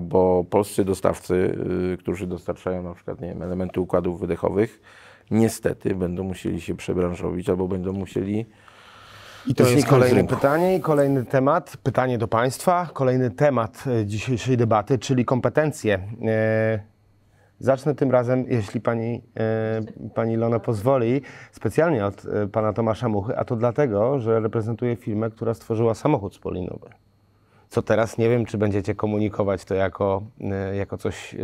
bo polscy dostawcy, którzy dostarczają na przykład nie wiem, elementy układów wydechowych, niestety będą musieli się przebranżowić albo będą musieli i to, to jest kolejne pytanie i kolejny temat. Pytanie do Państwa, kolejny temat e, dzisiejszej debaty, czyli kompetencje. E, zacznę tym razem, jeśli pani, e, pani Ilona pozwoli, specjalnie od pana Tomasza Muchy, a to dlatego, że reprezentuje firmę, która stworzyła samochód spolinowy. Co teraz nie wiem, czy będziecie komunikować to jako, jako coś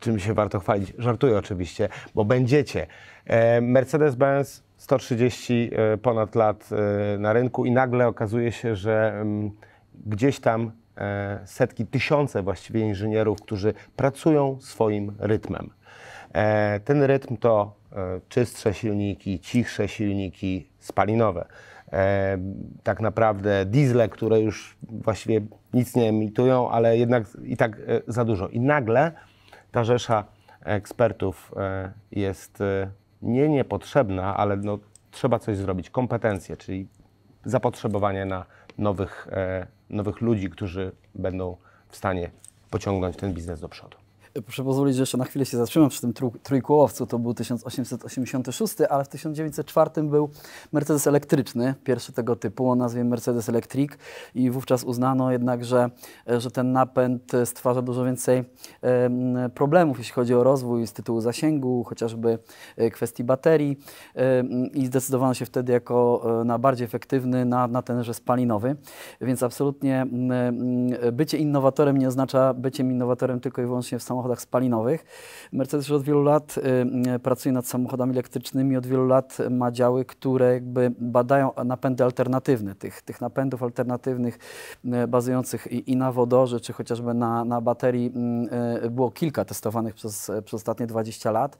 czym się warto chwalić. Żartuję oczywiście, bo będziecie. Mercedes-Benz 130 e, ponad lat e, na rynku i nagle okazuje się, że mm, gdzieś tam e, setki, tysiące właściwie inżynierów, którzy pracują swoim rytmem. Ten rytm to czystsze silniki, cichsze silniki spalinowe. Tak naprawdę diesle, które już właściwie nic nie emitują, ale jednak i tak za dużo. I nagle ta rzesza ekspertów jest nie niepotrzebna, ale no, trzeba coś zrobić. Kompetencje, czyli zapotrzebowanie na nowych, e, nowych ludzi, którzy będą w stanie pociągnąć ten biznes do przodu. Proszę pozwolić, że jeszcze na chwilę się zatrzymam przy tym trójkołowcu. To był 1886, ale w 1904 był Mercedes elektryczny, pierwszy tego typu o nazwie Mercedes Electric i wówczas uznano jednak, że, e, że ten napęd e, stwarza dużo więcej problemów, jeśli chodzi o rozwój z tytułu zasięgu, chociażby e, kwestii baterii i zdecydowano się wtedy jako na bardziej efektywny na, na tenże spalinowy, więc absolutnie bycie innowatorem nie oznacza byciem innowatorem tylko i wyłącznie w samochodzie samochodach spalinowych. Mercedes już od wielu lat y, y, pracuje nad samochodami elektrycznymi, od wielu lat ma działy, które jakby badają napędy alternatywne, tych, tych napędów alternatywnych y, bazujących i, i na wodorze, czy chociażby na, na baterii mm, było kilka testowanych przez, przez ostatnie 20 lat.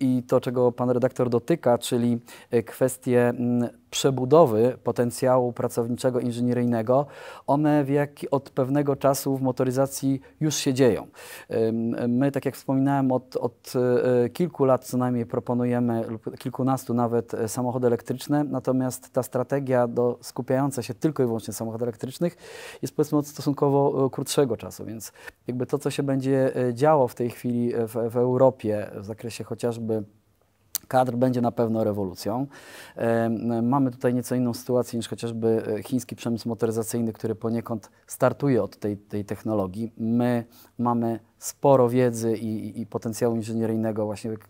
I to, czego pan redaktor dotyka, czyli kwestie mm, przebudowy potencjału pracowniczego inżynieryjnego, one w jak, od pewnego czasu w motoryzacji już się dzieją. My, tak jak wspominałem, od, od y, kilku lat co najmniej proponujemy, lub kilkunastu nawet, y, samochody elektryczne, natomiast ta strategia do, skupiająca się tylko i wyłącznie samochodów elektrycznych jest powiedzmy od stosunkowo y, krótszego czasu, więc jakby to, co się będzie działo w tej chwili w, w Europie w zakresie chociażby kadr będzie na pewno rewolucją. Mamy tutaj nieco inną sytuację niż chociażby e, chiński przemysł motoryzacyjny, który poniekąd startuje od tej, tej technologii. My mamy sporo wiedzy i, i, potencjału inżynieryjnego właśnie tak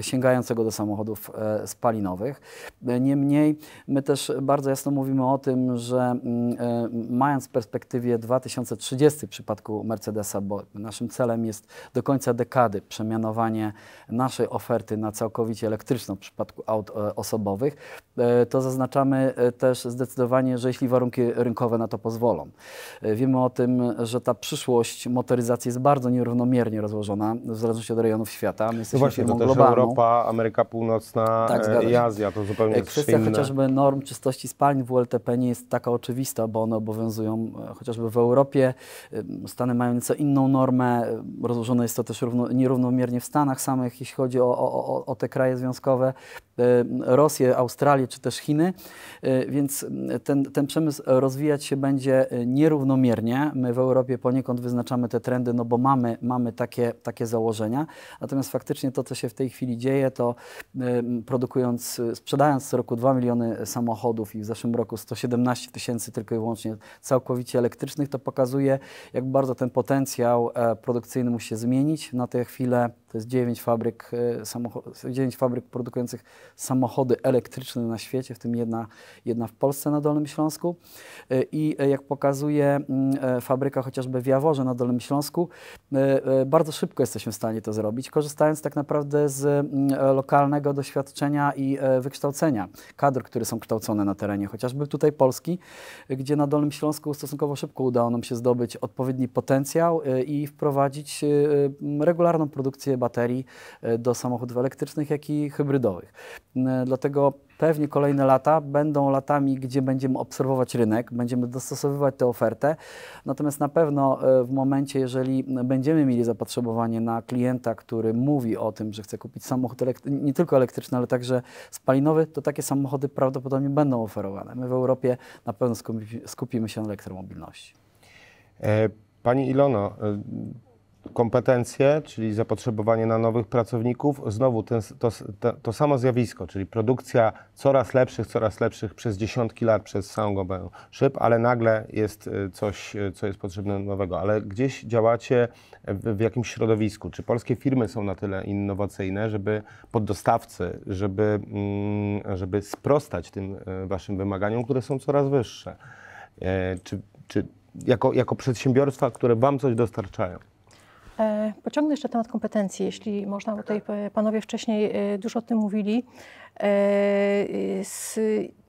sięgającego do samochodów e, spalinowych. E, niemniej my też bardzo jasno mówimy o tym, że mm, e, mając w perspektywie 2030 w przypadku Mercedesa, bo naszym celem jest do końca dekady przemianowanie naszej oferty na całkowicie elektryczną w przypadku aut osobowych, to zaznaczamy też zdecydowanie, że jeśli warunki rynkowe na to pozwolą. Wiemy o tym, że ta przyszłość motoryzacji jest bardzo nierównomiernie rozłożona, w zależności od rejonów świata. My jesteśmy no właśnie, to też globalną. Europa, Ameryka Północna tak, e, i Azja, to zupełnie e, Kwestia jest Kwestia chociażby norm czystości spalń w WLTP nie jest taka oczywista, bo one obowiązują e, chociażby w Europie. Stany mają nieco inną normę, rozłożone jest to też równo, nierównomiernie w Stanach samych, jeśli chodzi o, o, o, o te kraje związkowe, Rosję, Australię czy też Chiny, więc ten, ten przemysł rozwijać się będzie nierównomiernie. My w Europie poniekąd wyznaczamy te trendy, no bo mamy mamy, mamy takie, takie założenia. Natomiast faktycznie to, co się w tej chwili dzieje, to produkując, sprzedając co roku 2 miliony samochodów i w zeszłym roku 117 tysięcy tylko i wyłącznie całkowicie elektrycznych, to pokazuje, jak bardzo ten potencjał e, produkcyjny musi się zmienić. Na tę chwilę to jest 9 fabryk, e, samochod- 9 fabryk produkujących samochody elektryczne na świecie, w tym jedna, jedna w Polsce na Dolnym Śląsku. E, I e, jak pokazuje mm, fabryka chociażby w Jaworze na Dolnym Śląsku, bardzo szybko jesteśmy w stanie to zrobić, korzystając tak naprawdę z mm, lokalnego doświadczenia i wykształcenia kadr, które są kształcone na terenie chociażby tutaj Polski, gdzie na Dolnym Śląsku stosunkowo szybko udało nam się zdobyć odpowiedni potencjał i wprowadzić regularną produkcję produkcję baterii e, do samochodów elektrycznych, jak i hybrydowych. E, dlatego pewnie kolejne lata będą latami, gdzie będziemy obserwować rynek, będziemy dostosowywać tę ofertę. Natomiast na pewno e, w momencie, jeżeli będziemy mieli zapotrzebowanie na klienta, który mówi o tym, że chce kupić samochód nie tylko elektryczny, ale także spalinowy, to takie samochody prawdopodobnie będą oferowane. My w Europie na pewno skupimy się na elektromobilności. Pani Ilono, kompetencje, czyli zapotrzebowanie na nowych pracowników, znowu ten, to, to, to, samo zjawisko, czyli produkcja coraz lepszych, coraz lepszych przez dziesiątki lat przez całą gąbę szyb, ale nagle jest y, coś, y, co jest potrzebne nowego. Ale gdzieś działacie w, w jakimś środowisku. Czy polskie firmy są na tyle innowacyjne, żeby poddostawcy, żeby, mm, żeby sprostać tym y, waszym wymaganiom, które są coraz wyższe? Czy, czy jako, jako przedsiębiorstwa, które wam coś dostarczają? E, pociągnę jeszcze temat kompetencji, jeśli można, bo tutaj e, panowie wcześniej e, dużo o tym mówili. Z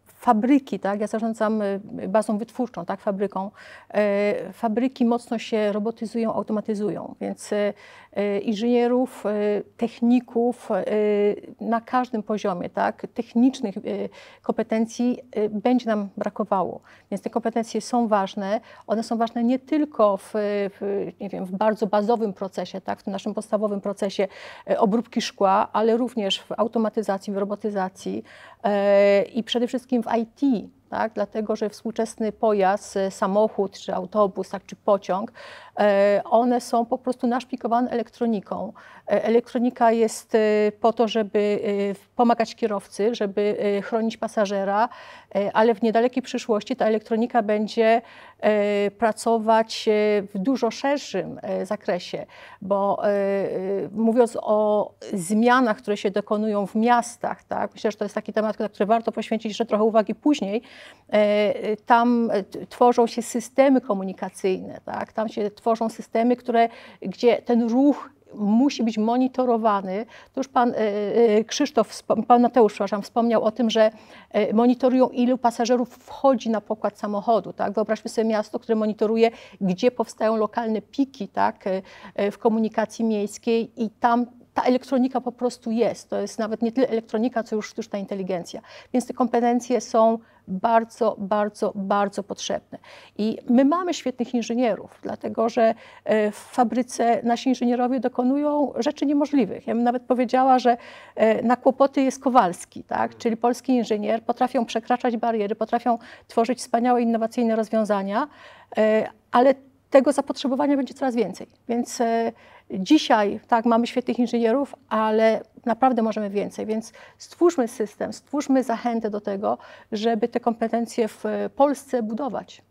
fabryki, tak, ja zarządzam bazą wytwórczą, tak, fabryką. Fabryki mocno się robotyzują, automatyzują, więc Y, inżynierów, y, techników y, na każdym poziomie, tak? technicznych kompetencji będzie nam brakowało. Więc te kompetencje są ważne. One są ważne nie tylko w, w nie wiem, w bardzo bazowym procesie, tak? w tym naszym podstawowym procesie obróbki szkła, ale również w automatyzacji, w robotyzacji i przede wszystkim w IT, tak? dlatego że współczesny pojazd, e, samochód, czy autobus, tak, czy pociąg, e, one są po prostu naszpikowane elektroniką. E, elektronika jest po to, żeby pomagać kierowcy, żeby chronić pasażera, ale w niedalekiej przyszłości ta elektronika będzie E, pracować e, w dużo szerszym e, zakresie, bo mówiąc o zmianach, które się dokonują w miastach, tak, myślę, że to jest taki temat, na który warto poświęcić jeszcze trochę uwagi później, tam tworzą się systemy komunikacyjne, tak, tam się tworzą systemy, które, gdzie ten ruch musi być monitorowany. Tu już pan e, e, Krzysztof, pan Mateusz, przepraszam, wspomniał o tym, że e, monitorują ilu pasażerów wchodzi na pokład samochodu. Tak? Wyobraźmy sobie miasto, które monitoruje, gdzie powstają lokalne piki tak? w komunikacji miejskiej i tam ta elektronika po prostu jest. To jest nawet nie tyle elektronika, co już sztuczna inteligencja. Więc te kompetencje są bardzo, bardzo, bardzo potrzebne. I my mamy świetnych inżynierów, dlatego że e, w fabryce nasi inżynierowie dokonują rzeczy niemożliwych. Ja bym nawet powiedziała, że e, na kłopoty jest Kowalski, tak? czyli polski inżynier, potrafią przekraczać bariery, potrafią tworzyć wspaniałe, innowacyjne rozwiązania, e, ale tego zapotrzebowania będzie coraz więcej. Więc Dzisiaj, tak, mamy świetnych inżynierów, ale naprawdę możemy więcej, więc stwórzmy system, stwórzmy zachętę do tego, żeby te kompetencje w e, Polsce budować.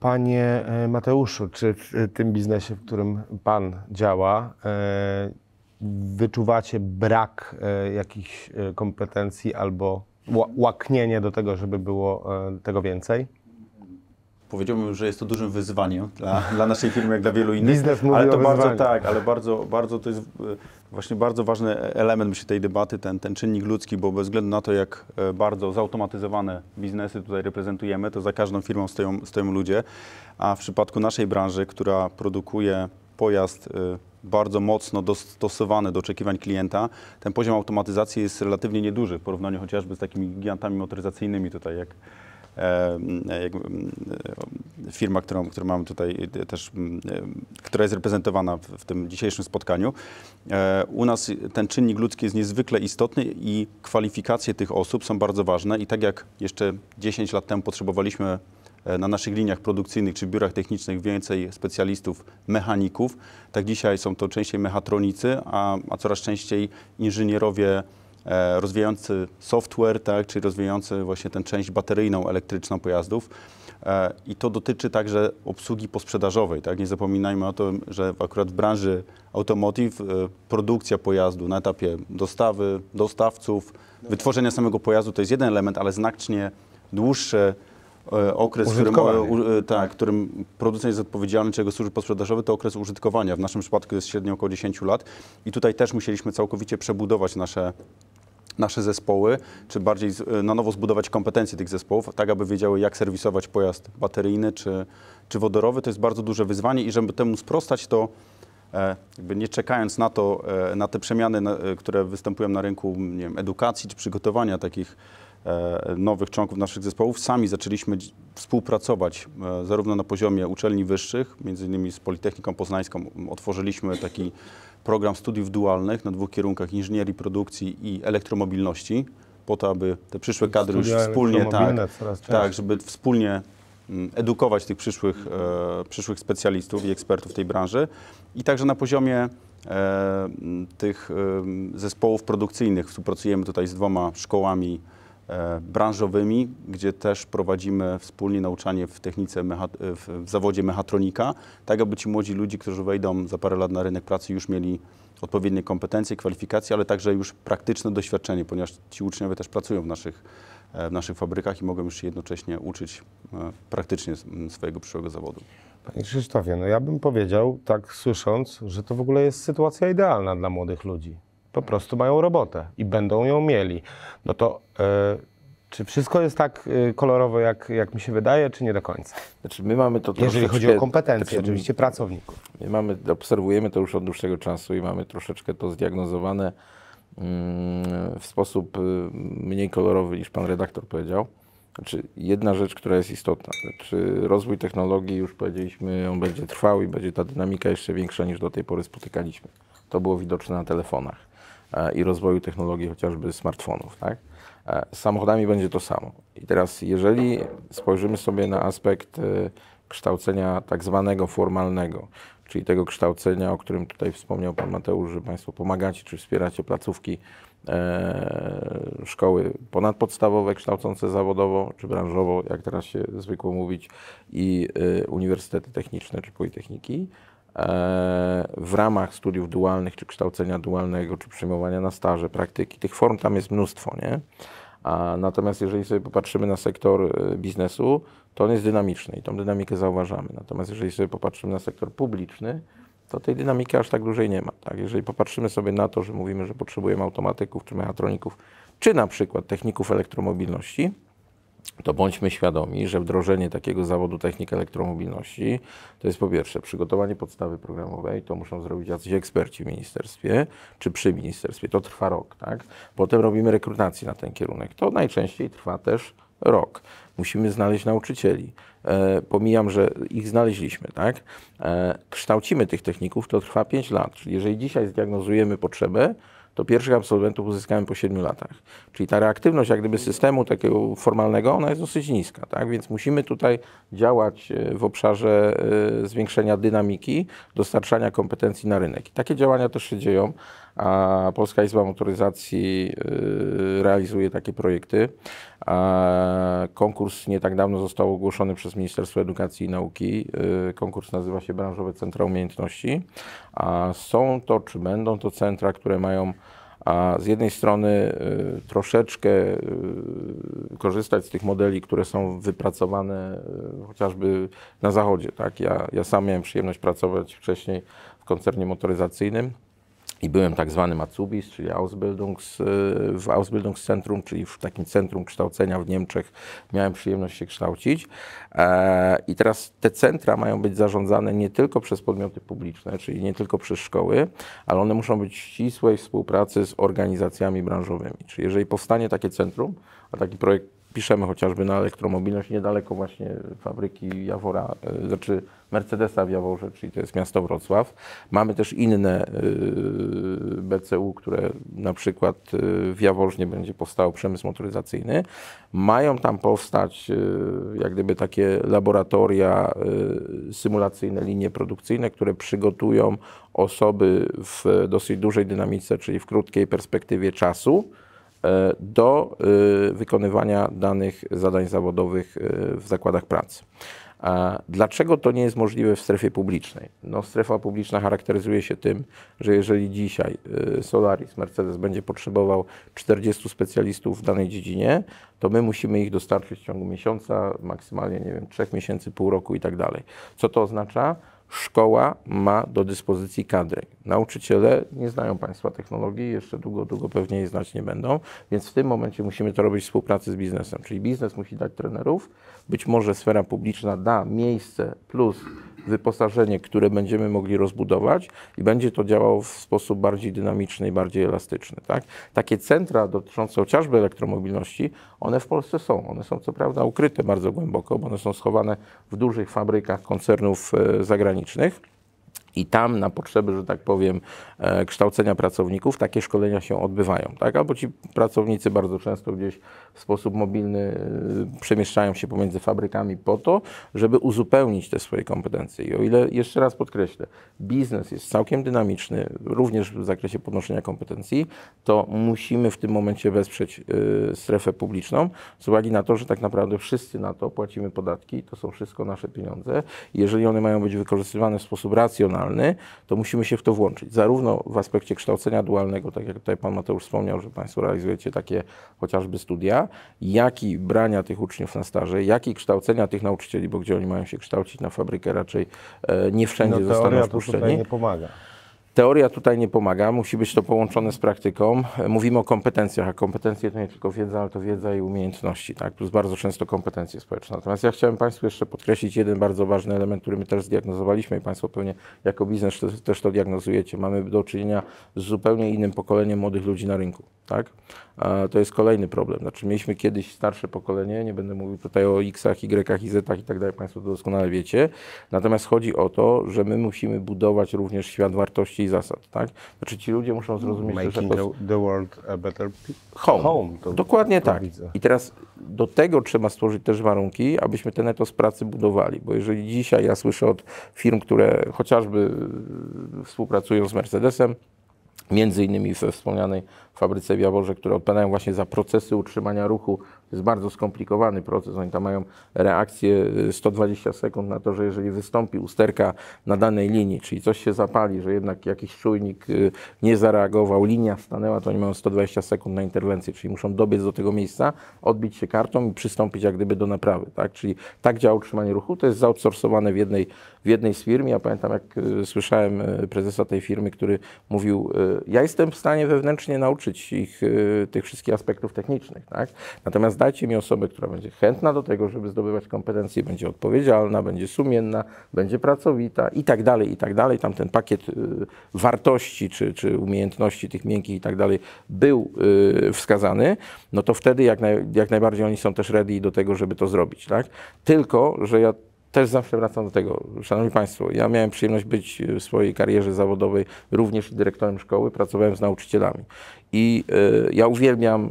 Panie e, Mateuszu, czy w e, tym biznesie, w którym Pan działa, wyczuwacie brak jakichś kompetencji albo łaknienie do tego, żeby było tego więcej? powiedziałbym, że jest to dużym wyzwaniem dla, dla naszej firmy, jak dla wielu innych. Biznes mówi ale to bardzo tak, ale bardzo, bardzo to jest e, właśnie bardzo ważny element myślę tej debaty, ten, ten czynnik ludzki, bo bez względu na to, jak e, bardzo zautomatyzowane biznesy tutaj reprezentujemy, to za każdą firmą stoją, stoją ludzie, a w przypadku naszej branży, która produkuje pojazd e, bardzo mocno dostosowany do oczekiwań klienta, ten poziom automatyzacji jest relatywnie nieduży w porównaniu chociażby z takimi gigantami motoryzacyjnymi tutaj, jak E, e, firma, którą, którą mamy tutaj też, e, która jest reprezentowana w tym dzisiejszym spotkaniu. U nas ten czynnik ludzki jest niezwykle istotny i kwalifikacje tych osób są bardzo ważne i tak jak jeszcze 10 lat temu potrzebowaliśmy na naszych liniach produkcyjnych czy biurach technicznych więcej specjalistów, mechaników. Tak dzisiaj są to częściej mechatronicy, a, a coraz częściej inżynierowie E, rozwijający software, tak, czyli rozwijający właśnie tę część bateryjną, elektryczną pojazdów. E, I to dotyczy także obsługi posprzedażowej. Tak? Nie zapominajmy o tym, że akurat w branży automotive e, produkcja pojazdu na etapie dostawy, dostawców, no wytworzenia tak. samego pojazdu to jest jeden element, ale znacznie dłuższy okres, którym, tak, którym producent jest odpowiedzialny, czy jego służby posprzedażowe, to okres użytkowania. W naszym przypadku jest średnio około 10 lat i tutaj też musieliśmy całkowicie przebudować nasze nasze zespoły, czy bardziej na nowo zbudować kompetencje tych zespołów, tak aby wiedziały, jak serwisować pojazd bateryjny czy, czy wodorowy. To jest bardzo duże wyzwanie i żeby temu sprostać, to e, nie czekając na to, e, na te przemiany, e, które występują na rynku nie wiem, edukacji czy przygotowania takich nowych członków naszych zespołów, sami zaczęliśmy współpracować zarówno na poziomie uczelni wyższych, między innymi z Politechniką Poznańską otworzyliśmy taki program studiów dualnych na dwóch kierunkach inżynierii produkcji i elektromobilności, po to, aby te przyszłe kadry Studia już wspólnie, tak, tak, żeby wspólnie mm, edukować tych przyszłych, e, przyszłych specjalistów i ekspertów tej branży i także na poziomie e, tych e, zespołów produkcyjnych. Współpracujemy tutaj z dwoma szkołami E, branżowymi, gdzie też prowadzimy wspólnie nauczanie w technice, e, w zawodzie mechatronika, tak aby ci młodzi ludzie, którzy wejdą za parę lat na rynek pracy, już mieli odpowiednie kompetencje, kwalifikacje, ale także już praktyczne doświadczenie, ponieważ ci uczniowie też pracują w naszych, e, w naszych fabrykach i mogą już się jednocześnie uczyć praktycznie swojego przyszłego zawodu. Panie Krzysztofie, no ja bym powiedział, tak słysząc, że to w ogóle jest sytuacja idealna dla młodych ludzi. Po prostu mają robotę i będą ją mieli. No to e, czy wszystko jest tak kolorowe, kolorowo, jak, jak mi się wydaje, czy nie do końca? Znaczy, my mamy to Jeżeli chodzi o kompetencje, znaczy, oczywiście pracowników. My mamy, obserwujemy to już od dłuższego czasu i mamy troszeczkę to zdiagnozowane mm, w sposób y, mniej kolorowy niż pan redaktor powiedział. Znaczy, jedna rzecz, która jest istotna, znaczy rozwój technologii, już powiedzieliśmy, on będzie trwał i będzie ta dynamika jeszcze większa niż do tej pory spotykaliśmy. To było widoczne na telefonach E, i rozwoju technologii chociażby smartfonów. Tak? E, z samochodami będzie to samo. I teraz, jeżeli spojrzymy sobie na aspekt e, kształcenia tak zwanego formalnego, czyli tego kształcenia, o którym tutaj wspomniał Pan Mateusz, że Państwo pomagacie czy wspieracie placówki, e, szkoły ponadpodstawowe kształcące zawodowo czy branżowo, jak teraz się zwykło mówić, i e, uniwersytety techniczne czy politechniki w ramach studiów dualnych, czy kształcenia dualnego, czy przyjmowania na staże, praktyki. Tych form tam jest mnóstwo, nie? A natomiast jeżeli sobie popatrzymy na sektor y, biznesu, to on jest dynamiczny i tą dynamikę zauważamy. Natomiast jeżeli sobie popatrzymy na sektor publiczny, to tej dynamiki aż tak dłużej nie ma. Tak? Jeżeli popatrzymy sobie na to, że mówimy, że potrzebujemy automatyków czy mechatroników, czy na przykład techników elektromobilności, to bądźmy świadomi, że wdrożenie takiego zawodu technik elektromobilności to jest po pierwsze przygotowanie podstawy programowej, to muszą zrobić jacyś eksperci w ministerstwie czy przy ministerstwie, to trwa rok, tak? Potem robimy rekrutację na ten kierunek, to najczęściej trwa też rok. Musimy znaleźć nauczycieli. E, pomijam, że ich znaleźliśmy, tak? E, kształcimy tych techników, to trwa 5 lat. Czyli jeżeli dzisiaj zdiagnozujemy potrzebę, to pierwszych absolwentów uzyskałem po 7 latach. Czyli ta reaktywność jak gdyby systemu takiego formalnego, ona jest dosyć niska, tak? Więc musimy tutaj działać e, w obszarze e, zwiększenia dynamiki, dostarczania kompetencji na rynek. I takie działania też się dzieją a Polska Izba Motoryzacji y, realizuje takie projekty. Konkurs nie tak dawno został ogłoszony przez Ministerstwo Edukacji i Nauki. Y, konkurs nazywa się Branżowe Centra Umiejętności. Są to, czy będą to centra, które mają a z jednej strony y, troszeczkę korzystać z tych modeli, które są wypracowane chociażby na Zachodzie. Tak? Ja, ja sam miałem przyjemność pracować wcześniej w koncernie motoryzacyjnym i byłem tak zwanym Azubis, czyli Ausbildungs, y, w Ausbildungscentrum, czyli w takim centrum kształcenia w Niemczech miałem przyjemność się kształcić. E, I teraz te centra mają być zarządzane nie tylko przez podmioty publiczne, czyli nie tylko przez szkoły, ale one muszą być w ścisłej współpracy z organizacjami branżowymi. Czyli jeżeli powstanie takie centrum, a taki projekt piszemy chociażby na elektromobilność niedaleko właśnie fabryki Jawora, e, znaczy Mercedesa w Jaworze, czyli to jest miasto Wrocław. Mamy też inne e, BCU, które na przykład e, w Jaworznie będzie powstał przemysł motoryzacyjny. Mają tam powstać jak gdyby takie laboratoria symulacyjne, linie produkcyjne, które przygotują osoby w dosyć dużej dynamice, czyli w krótkiej perspektywie czasu, E, do e, wykonywania danych zadań zawodowych e, w zakładach pracy. A dlaczego to nie jest możliwe w strefie publicznej? No, strefa publiczna charakteryzuje się tym, że jeżeli dzisiaj Solaris, Mercedes będzie potrzebował 40 specjalistów w danej dziedzinie, to my musimy ich dostarczyć w ciągu miesiąca, maksymalnie, nie wiem, 3 miesięcy, pół roku i tak dalej. Co to oznacza? szkoła ma do dyspozycji kadry. Nauczyciele nie znają Państwa technologii, jeszcze długo, długo pewnie jej znać nie będą, więc w tym momencie musimy to robić w współpracy z biznesem, czyli biznes musi dać trenerów, być może sfera publiczna da miejsce plus wyposażenie, które będziemy mogli rozbudować i będzie to działało w sposób bardziej dynamiczny i bardziej elastyczny. Tak? Takie centra dotyczące chociażby elektromobilności, one w Polsce są. One są co prawda ukryte bardzo głęboko, bo one są schowane w dużych fabrykach koncernów e, zagranicznych i tam na potrzeby, że tak powiem, e, kształcenia pracowników takie szkolenia się odbywają, tak? Albo ci pracownicy bardzo często gdzieś w sposób mobilny e, przemieszczają się pomiędzy fabrykami po to, żeby uzupełnić te swoje kompetencje. I o ile, jeszcze raz podkreślę, biznes jest całkiem dynamiczny, również w zakresie podnoszenia kompetencji, to musimy w tym momencie wesprzeć e, strefę publiczną z uwagi na to, że tak naprawdę wszyscy na to płacimy podatki, to są wszystko nasze pieniądze. Jeżeli one mają być wykorzystywane w sposób racjonalny, dualny, to musimy się w to włączyć. Zarówno w aspekcie kształcenia dualnego, tak jak tutaj Pan Mateusz wspomniał, że Państwo realizujecie takie chociażby studia, jak i brania tych uczniów na staże, jak i kształcenia tych nauczycieli, bo gdzie oni mają się kształcić na fabrykę raczej e, nie wszędzie no, zostaną wpuszczeni. nie pomaga. Teoria tutaj nie pomaga, musi być to połączone z praktyką. Mówimy o kompetencjach, a kompetencje to nie tylko wiedza, ale to wiedza i umiejętności, tak? plus bardzo często kompetencje społeczne. Natomiast ja chciałem Państwu jeszcze podkreślić jeden bardzo ważny element, który my też zdiagnozowaliśmy i Państwo pewnie jako biznes też, też to diagnozujecie. Mamy do czynienia z zupełnie innym pokoleniem młodych ludzi na rynku. Tak? A to jest kolejny problem. Znaczy mieliśmy kiedyś starsze pokolenie, nie będę mówił tutaj o X-ach, Y-ach, Z-ach i tak dalej, Państwo to doskonale wiecie. Natomiast chodzi o to, że my musimy budować również świat wartości i zasad, tak? Znaczy ci ludzie muszą zrozumieć, Making że... Making the world a better home. home to, Dokładnie to tak. Widzę. I teraz do tego trzeba stworzyć też warunki, abyśmy ten etos pracy budowali, bo jeżeli dzisiaj ja słyszę od firm, które chociażby e, współpracują z Mercedesem, między innymi we wspomnianej fabryce w Jaworze, które odpowiadają właśnie za procesy utrzymania ruchu jest bardzo skomplikowany proces. Oni tam mają reakcję 120 y, sekund na to, że jeżeli wystąpi usterka na danej linii, czyli coś się zapali, że jednak jakiś czujnik y, nie zareagował, linia stanęła, to oni mają 120 sekund na interwencję, czyli muszą dobiec do tego miejsca, odbić się kartą i przystąpić jak gdyby do naprawy. Tak? Czyli tak działa utrzymanie ruchu. To jest zaoutsourcowane w jednej, w jednej z firm. Ja pamiętam, jak y, słyszałem prezesa tej firmy, który mówił, ja jestem w stanie wewnętrznie nauczyć ich tych wszystkich aspektów technicznych. Tak? Natomiast dajcie mi osobę, która będzie chętna do tego, żeby zdobywać kompetencje, będzie odpowiedzialna, będzie sumienna, będzie pracowita i tak dalej, i tak dalej. Tam ten pakiet y, wartości czy, czy umiejętności tych miękkich i tak dalej był y, wskazany, no to wtedy jak, naj, jak najbardziej oni są też ready do tego, żeby to zrobić, tak? Tylko, że ja też zawsze wracam do tego. Szanowni Państwo, ja miałem przyjemność być w swojej karierze zawodowej również dyrektorem szkoły, pracowałem z nauczycielami. I y, ja uwielbiam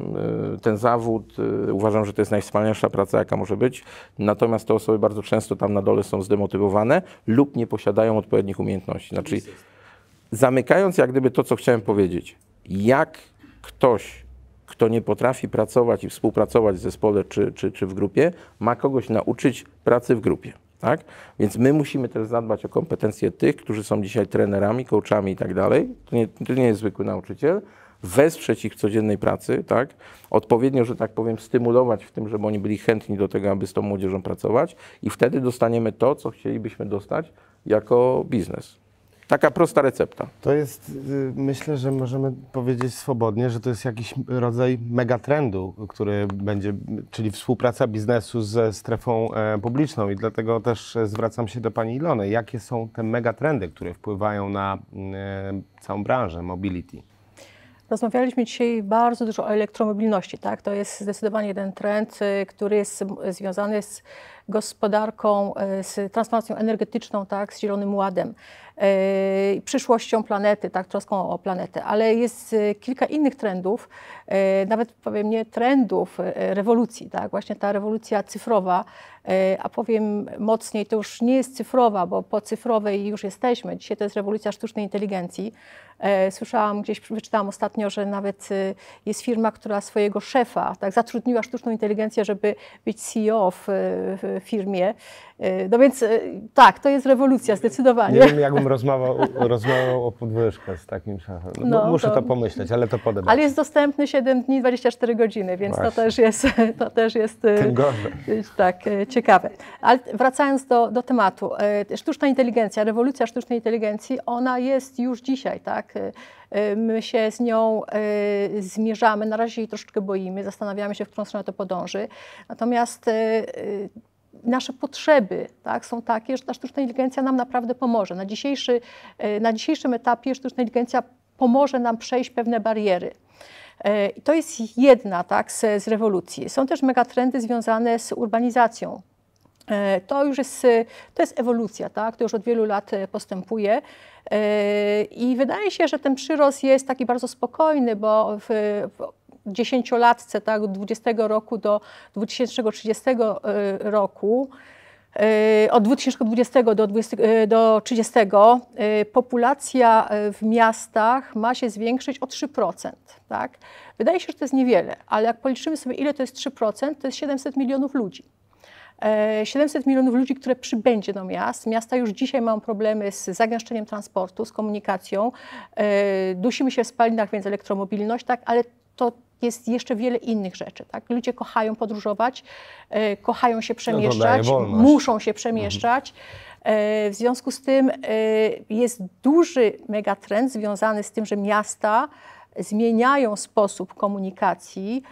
y, ten zawód, y, uważam, że to jest najwspanialsza praca, jaka może być. Natomiast te osoby bardzo często tam na dole są zdemotywowane lub nie posiadają odpowiednich umiejętności. Znaczy, zamykając jak gdyby to, co chciałem powiedzieć, jak ktoś kto nie potrafi pracować i współpracować w zespole czy, czy, czy w grupie, ma kogoś nauczyć pracy w grupie. Tak? Więc my musimy też zadbać o kompetencje tych, którzy są dzisiaj trenerami, coachami i tak dalej. To nie jest zwykły nauczyciel. Wesprzeć ich w codziennej pracy, tak? odpowiednio, że tak powiem, stymulować w tym, żeby oni byli chętni do tego, aby z tą młodzieżą pracować, i wtedy dostaniemy to, co chcielibyśmy dostać jako biznes. Taka prosta recepta. To jest, y, myślę, że możemy powiedzieć swobodnie, że to jest jakiś rodzaj megatrendu, który będzie, czyli współpraca biznesu ze strefą e, publiczną. I dlatego też e, zwracam się do pani Ilony. Jakie są te megatrendy, które wpływają na mm, e, całą branżę mobility? Rozmawialiśmy dzisiaj bardzo dużo o elektromobilności. Tak? To jest zdecydowanie jeden trend, y, który jest związany z gospodarką, z transformacją energetyczną, tak? z Zielonym Ładem. E, przyszłością planety, tak, troską o planetę, ale jest e, kilka innych trendów, e, nawet powiem nie trendów, rewolucji, tak, właśnie ta rewolucja cyfrowa, a powiem mocniej, to już nie jest cyfrowa, bo po cyfrowej już jesteśmy, dzisiaj to jest rewolucja sztucznej inteligencji. Słyszałam gdzieś, wyczytałam ostatnio, że nawet jest firma, która swojego szefa tak, zatrudniła sztuczną inteligencję, żeby być CEO w, w firmie. E, no więc e, tak, to jest rewolucja, zdecydowanie. Nie wiem, jakbym rozmawiał, rozmawiał o podwyżkę z takim szefem. No, no, muszę to, to, pomyśleć, ale to podam. Ale jest dostępny 7 dni, 24 godziny, więc to też jest, [laughs] to też jest e, Tym gorzej. tak, ciekawe. Ale wracając do, do tematu. Sztuczna inteligencja, rewolucja sztucznej inteligencji, ona jest już dzisiaj, tak? My się z nią zmierzamy, na razie jej troszeczkę boimy, zastanawiamy się, w którą stronę to podąży. Natomiast nasze potrzeby tak, są takie, że ta sztuczna inteligencja nam naprawdę pomoże. Na, dzisiejszy, e, na dzisiejszym etapie sztuczna inteligencja pomoże nam przejść pewne bariery. E, I to jest jedna tak, z, z rewolucji. Są też megatrendy związane z urbanizacją. E, to już jest, to jest ewolucja, tak? to już od wielu lat postępuje i wydaje się, że ten przyrost jest taki bardzo spokojny, bo w, dziesięciolatce, tak, od 20 roku do 2030 y, roku, y, od 2020 do, 20, y, do populacja w miastach ma się zwiększyć o 3%. Tak? Wydaje się, że to jest niewiele, ale jak policzymy sobie, ile to jest 3%, to jest 700 milionów ludzi. 700 e, milionów ludzi, które przybędzie do miast. Miasta już dzisiaj mają problemy z zagęszczeniem transportu, z komunikacją. E, dusimy się w spalinach, więc elektromobilność, tak? ale to jest jeszcze wiele innych rzeczy. Tak? Ludzie kochają podróżować, e, kochają się no przemieszczać, no muszą się mhm. przemieszczać. E, w związku z tym e, jest duży megatrend związany z tym, że miasta zmieniają sposób komunikacji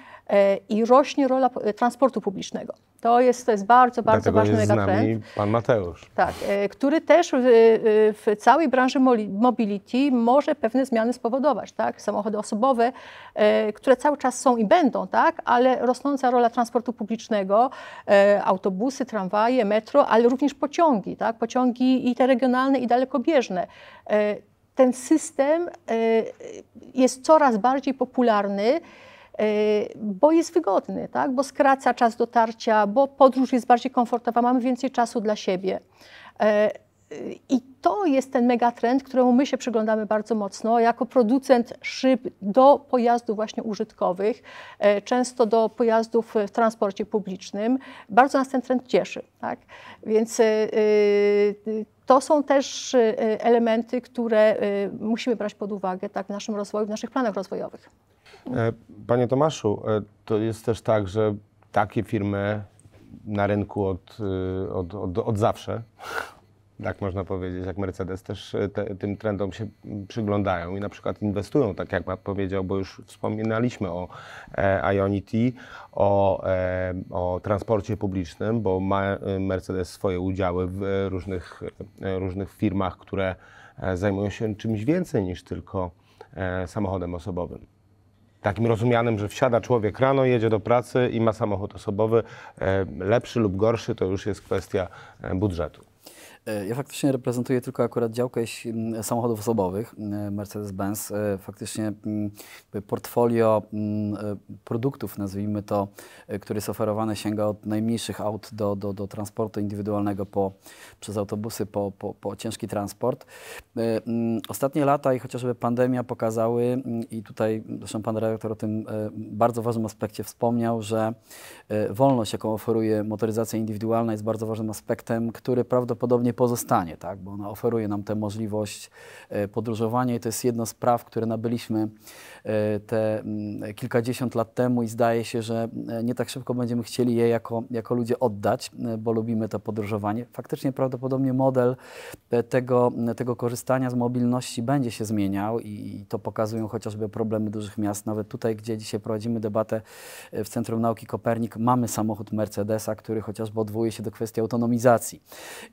i rośnie rola transportu publicznego. To jest, to jest bardzo, bardzo Dlatego ważny jest megatrend. Z nami pan Mateusz. Tak, e, który też w e, całej branży mobility może pewne zmiany spowodować. Tak? Samochody osobowe, e, które cały czas są i będą, tak? ale rosnąca rola transportu publicznego, autobusy, tramwaje, metro, ale również pociągi, tak? pociągi i te regionalne, i dalekobieżne ten system jest coraz bardziej popularny E, bo jest wygodny, tak? bo skraca czas dotarcia, bo podróż jest bardziej komfortowa, mamy więcej czasu dla siebie. E, i to jest ten megatrend, któremu my się przyglądamy bardzo mocno jako producent szyb do pojazdów właśnie użytkowych, e, często do pojazdów w transporcie publicznym. Bardzo nas ten trend cieszy. Tak? Więc e, e, to są też elementy, które musimy brać pod uwagę tak, w naszym rozwoju, w naszych planach rozwojowych. Panie Tomaszu, to jest też tak, że takie firmy na rynku od, od, od, od zawsze tak można powiedzieć, jak Mercedes też e, te, tym trendom się przyglądają i na przykład inwestują, tak jak Pan powiedział, bo już wspominaliśmy o e, Ionity, o, e, o transporcie publicznym, bo ma e, Mercedes swoje udziały w e, różnych, różnych firmach, które zajmują się czymś więcej niż tylko e, samochodem osobowym takim rozumianym, że wsiada człowiek rano, jedzie do pracy i ma samochód osobowy, lepszy lub gorszy, to już jest kwestia budżetu. E, ja faktycznie reprezentuję tylko akurat działkę samochodów osobowych Mercedes-Benz. E, faktycznie portfolio e, produktów, nazwijmy to, które jest oferowane, sięga od najmniejszych aut do, do, do transportu indywidualnego po, przez autobusy po, po, po ciężki transport. Ostatnie lata i chociażby pandemia pokazały, i tutaj zresztą pan redaktor o tym bardzo ważnym aspekcie wspomniał, że wolność, jaką oferuje motoryzacja indywidualna, jest bardzo ważnym aspektem, który prawdopodobnie nie pozostanie, tak? bo ona oferuje nam tę możliwość e, podróżowania i to jest jedno z praw, które nabyliśmy E, te mm, kilkadziesiąt lat temu i zdaje się, że e, nie tak szybko będziemy chcieli je jako, jako ludzie oddać, e, bo lubimy to podróżowanie. Faktycznie prawdopodobnie model tego, tego korzystania z mobilności będzie się zmieniał i to pokazują chociażby problemy dużych miast. Nawet tutaj, gdzie dzisiaj prowadzimy debatę w Centrum Nauki Kopernik, mamy samochód Mercedesa, który chociażby odwołuje się do kwestii autonomizacji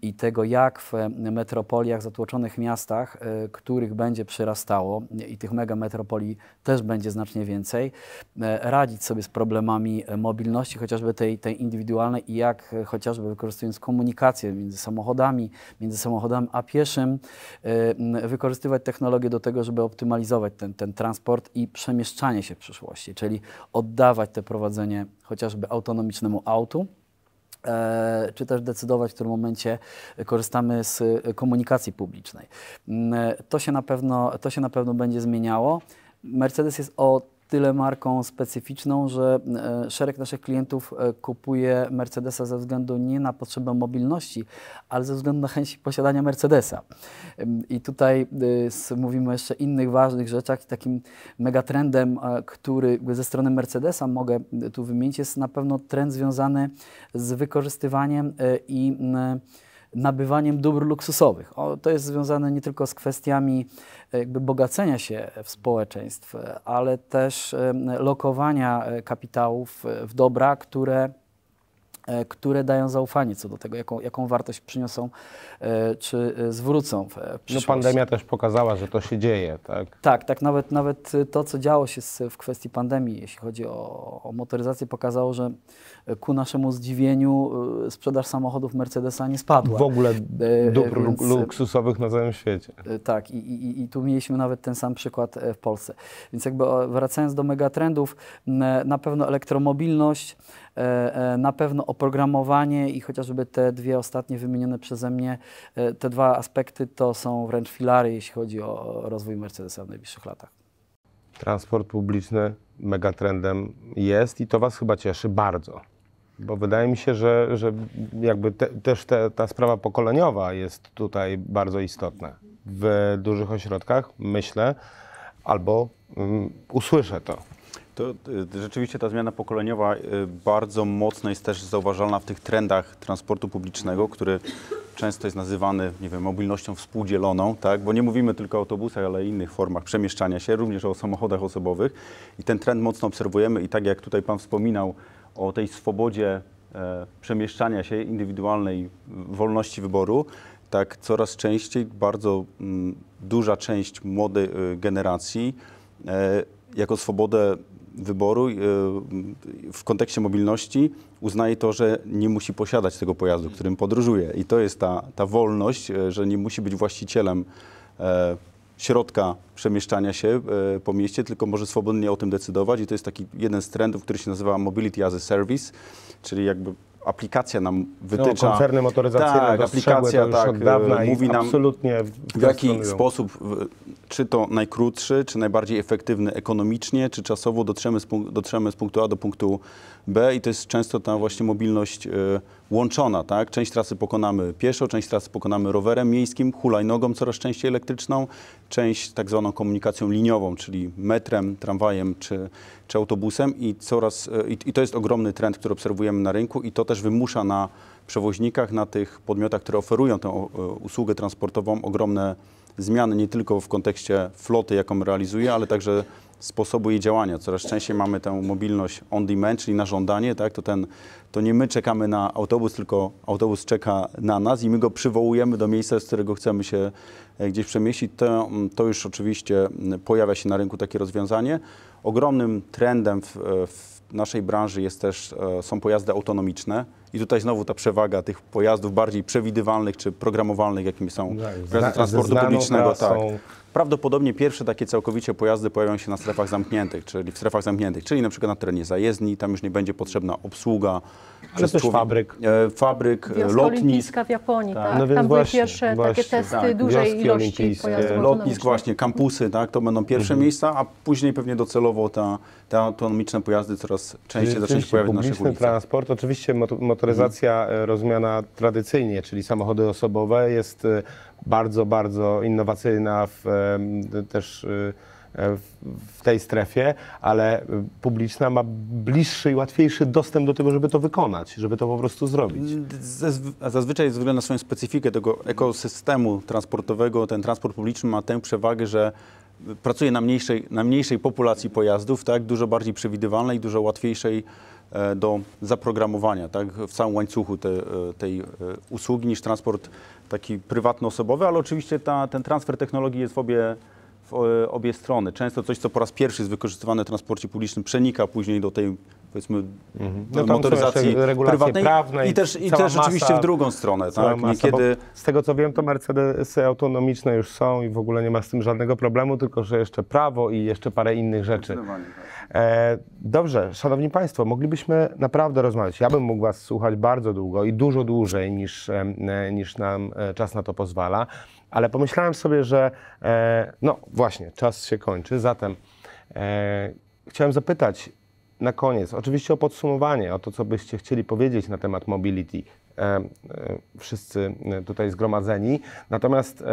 i tego, jak w metropoliach, zatłoczonych miastach, których będzie przyrastało i tych megametropolii też będzie znacznie więcej, e, radzić sobie z problemami e, mobilności, chociażby tej, tej indywidualnej i jak e, chociażby wykorzystując komunikację między samochodami, między samochodem a pieszym, wykorzystywać technologię do tego, żeby optymalizować ten, ten transport i przemieszczanie się w przyszłości, czyli oddawać te prowadzenie chociażby autonomicznemu autu, czy też decydować, w którym momencie korzystamy z komunikacji publicznej. To się na pewno, to się na pewno będzie zmieniało. Mercedes jest o tyle marką specyficzną, że e, szereg naszych klientów e, kupuje Mercedesa ze względu nie na potrzebę mobilności, ale ze względu na chęć posiadania Mercedesa. I tutaj e, mówimy o jeszcze innych ważnych rzeczach. Takim megatrendem, który ze strony Mercedesa mogę tu wymienić, jest na pewno trend związany z wykorzystywaniem i nabywaniem dóbr luksusowych. O, to jest związane nie tylko z kwestiami e, jakby bogacenia się w społeczeństw, ale też e, lokowania e, kapitałów w dobra, które które dają zaufanie co do tego, jaką, jaką wartość przyniosą czy zwrócą No pandemia też pokazała, że to się dzieje, tak? Tak, tak nawet, nawet to, co działo się w kwestii pandemii, jeśli chodzi o, o motoryzację, pokazało, że ku naszemu zdziwieniu y, sprzedaż samochodów Mercedesa nie spadła. W ogóle e, e, dóbr Więc, e, luksusowych na całym świecie. Tak, i, i, i tu mieliśmy nawet ten sam przykład w Polsce. Więc jakby wracając do megatrendów, na pewno elektromobilność, na pewno oprogramowanie i chociażby te dwie ostatnie wymienione przeze mnie, te dwa aspekty to są wręcz filary, jeśli chodzi o rozwój Mercedesa w najbliższych latach. Transport publiczny megatrendem jest i to Was chyba cieszy bardzo. Bo wydaje mi się, że, że jakby te, też te, ta sprawa pokoleniowa jest tutaj bardzo istotna. W dużych ośrodkach myślę albo um, usłyszę to. To y, rzeczywiście ta zmiana pokoleniowa y, bardzo mocno jest też zauważalna w tych trendach transportu publicznego, który często jest nazywany, nie wiem, mobilnością współdzieloną, tak? bo nie mówimy tylko o autobusach, ale innych formach przemieszczania się, również o samochodach osobowych. I ten trend mocno obserwujemy i tak jak tutaj Pan wspominał, o tej swobodzie e, przemieszczania się, indywidualnej wolności wyboru, tak coraz częściej bardzo mm, duża część młodej e, generacji e, jako swobodę wyboru w kontekście mobilności uznaje to, że nie musi posiadać tego pojazdu, którym podróżuje. I to jest ta, ta wolność, że nie musi być właścicielem środka przemieszczania się e, po mieście, tylko może swobodnie o tym decydować i to jest taki jeden z trendów, który się nazywa Mobility as a Service, czyli jakby aplikacja nam wytycza... No, koncerny motoryzacyjne tak, aplikacja, tak, e, mówi nam absolutnie w jaki sposób czy to najkrótszy, czy najbardziej efektywny ekonomicznie, czy czasowo dotrzemy z, punktu, dotrzemy z punktu A do punktu B i to jest często ta właśnie mobilność y, łączona, tak? Część trasy pokonamy pieszo, część trasy pokonamy rowerem miejskim, hulajnogą coraz częściej elektryczną, część tak zwaną komunikacją liniową, czyli metrem, tramwajem czy, czy autobusem i coraz, y, i to jest ogromny trend, który obserwujemy na rynku i to też wymusza na przewoźnikach, na tych podmiotach, które oferują tę y, usługę transportową ogromne zmiany nie tylko w kontekście floty, jaką realizuje, ale także sposobu jej działania. Coraz częściej mamy tę mobilność on demand, czyli na żądanie, tak? to, ten, to nie my czekamy na autobus, tylko autobus czeka na nas i my go przywołujemy do miejsca, z którego chcemy się e, gdzieś przemieścić. To, mm, to już oczywiście mm, pojawia się na rynku takie rozwiązanie. Ogromnym trendem w, e, w naszej branży jest też, e, są pojazdy autonomiczne i tutaj znowu ta przewaga tych pojazdów bardziej przewidywalnych czy programowalnych, jakimi są tak, pojazdy transportu publicznego. Tak Prawdopodobnie pierwsze takie całkowicie pojazdy pojawią się na strefach zamkniętych, czyli w strefach zamkniętych, czyli na przykład na terenie zajezdni, tam już nie będzie potrzebna obsługa. Ale człowiek, fabryk. E, fabryk, e, Wioska lotnisk. w Japonii, tak. tak. No tam były pierwsze właśnie, takie testy tak. dużej ilości pojazdów e, Lotnisk właśnie, kampusy, tak, to będą pierwsze mhm. miejsca, a później pewnie docelowo ta, te autonomiczne pojazdy coraz częściej zaczną się pojawiać na naszych ulicach. transport, oczywiście motoryzacja mhm. E, rozumiana tradycyjnie, czyli samochody osobowe jest bardzo, bardzo innowacyjna w, e, też e, e, w tej strefie, ale publiczna ma bliższy i łatwiejszy dostęp do tego, żeby to wykonać, żeby to po prostu zrobić. Mm, zazwyczaj ze względu na swoją specyfikę tego ekosystemu transportowego, ten transport publiczny ma tę przewagę, że pracuje na mniejszej, na mniejszej populacji pojazdów, tak, dużo bardziej przewidywalnej, dużo łatwiejszej do zaprogramowania tak, w całym łańcuchu te, tej usługi niż transport taki prywatno-osobowy, ale oczywiście ta, ten transfer technologii jest w obie, w e, obie strony. Często coś, co po raz pierwszy jest wykorzystywane w transporcie publicznym, przenika później do tej powiedzmy mhm. no, no motoryzacji prywatnej prawnej, i też, i też rzeczywiście w drugą stronę. Tak? Niekiedy... Z tego co wiem, to Mercedesy autonomiczne już są i w ogóle nie ma z tym żadnego problemu, tylko że jeszcze prawo i jeszcze parę innych rzeczy. Tak. E, dobrze, Szanowni Państwo, moglibyśmy naprawdę rozmawiać. Ja bym mógł Was słuchać bardzo długo i dużo dłużej niż, e, niż nam e, czas na to pozwala, ale pomyślałem sobie, że e, no właśnie, czas się kończy, zatem e, chciałem zapytać, na koniec, oczywiście o podsumowanie, o to, co byście chcieli powiedzieć na temat mobility, e, e, wszyscy e, tutaj zgromadzeni. Natomiast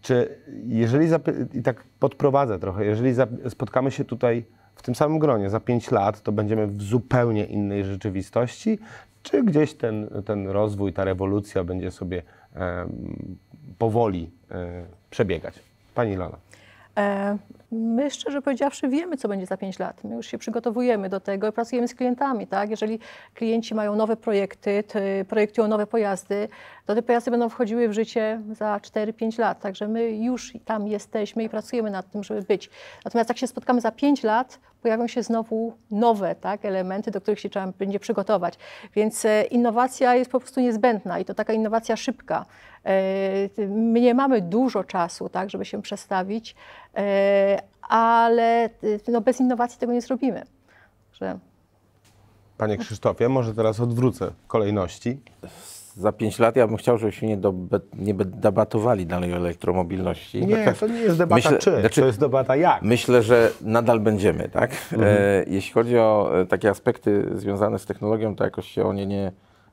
czy jeżeli, i tak podprowadzę trochę, jeżeli spotkamy się tutaj w tym samym gronie za 5 lat, to będziemy w zupełnie innej rzeczywistości, czy gdzieś ten, ten rozwój, ta rewolucja będzie sobie powoli przebiegać? Pani Lala. My szczerze powiedziawszy wiemy, co będzie za 5 lat. My już się przygotowujemy do tego i pracujemy z klientami. Tak? Jeżeli klienci mają nowe projekty, projektują nowe pojazdy, to te pojazdy będą wchodziły w życie za 4-5 lat. Także my już tam jesteśmy i pracujemy nad tym, żeby być. Natomiast jak się spotkamy za 5 lat, pojawią się znowu nowe tak, elementy, do których się trzeba będzie przygotować. Więc e, innowacja jest po prostu niezbędna i to taka innowacja szybka. E, my nie mamy dużo czasu, tak, żeby się przestawić. E, ale e, no, bez innowacji tego nie zrobimy. Że... Panie Krzysztofie, może teraz odwrócę kolejności. Za pięć lat ja bym chciał, żebyśmy nie, do, nie debatowali dalej o elektromobilności. Nie, tak to nie jest debata myślę, czy, znaczy, to jest debata jak. Myślę, że nadal będziemy, tak? E, mhm. E, jeśli chodzi o takie aspekty związane z technologią, to jakoś się o nie nie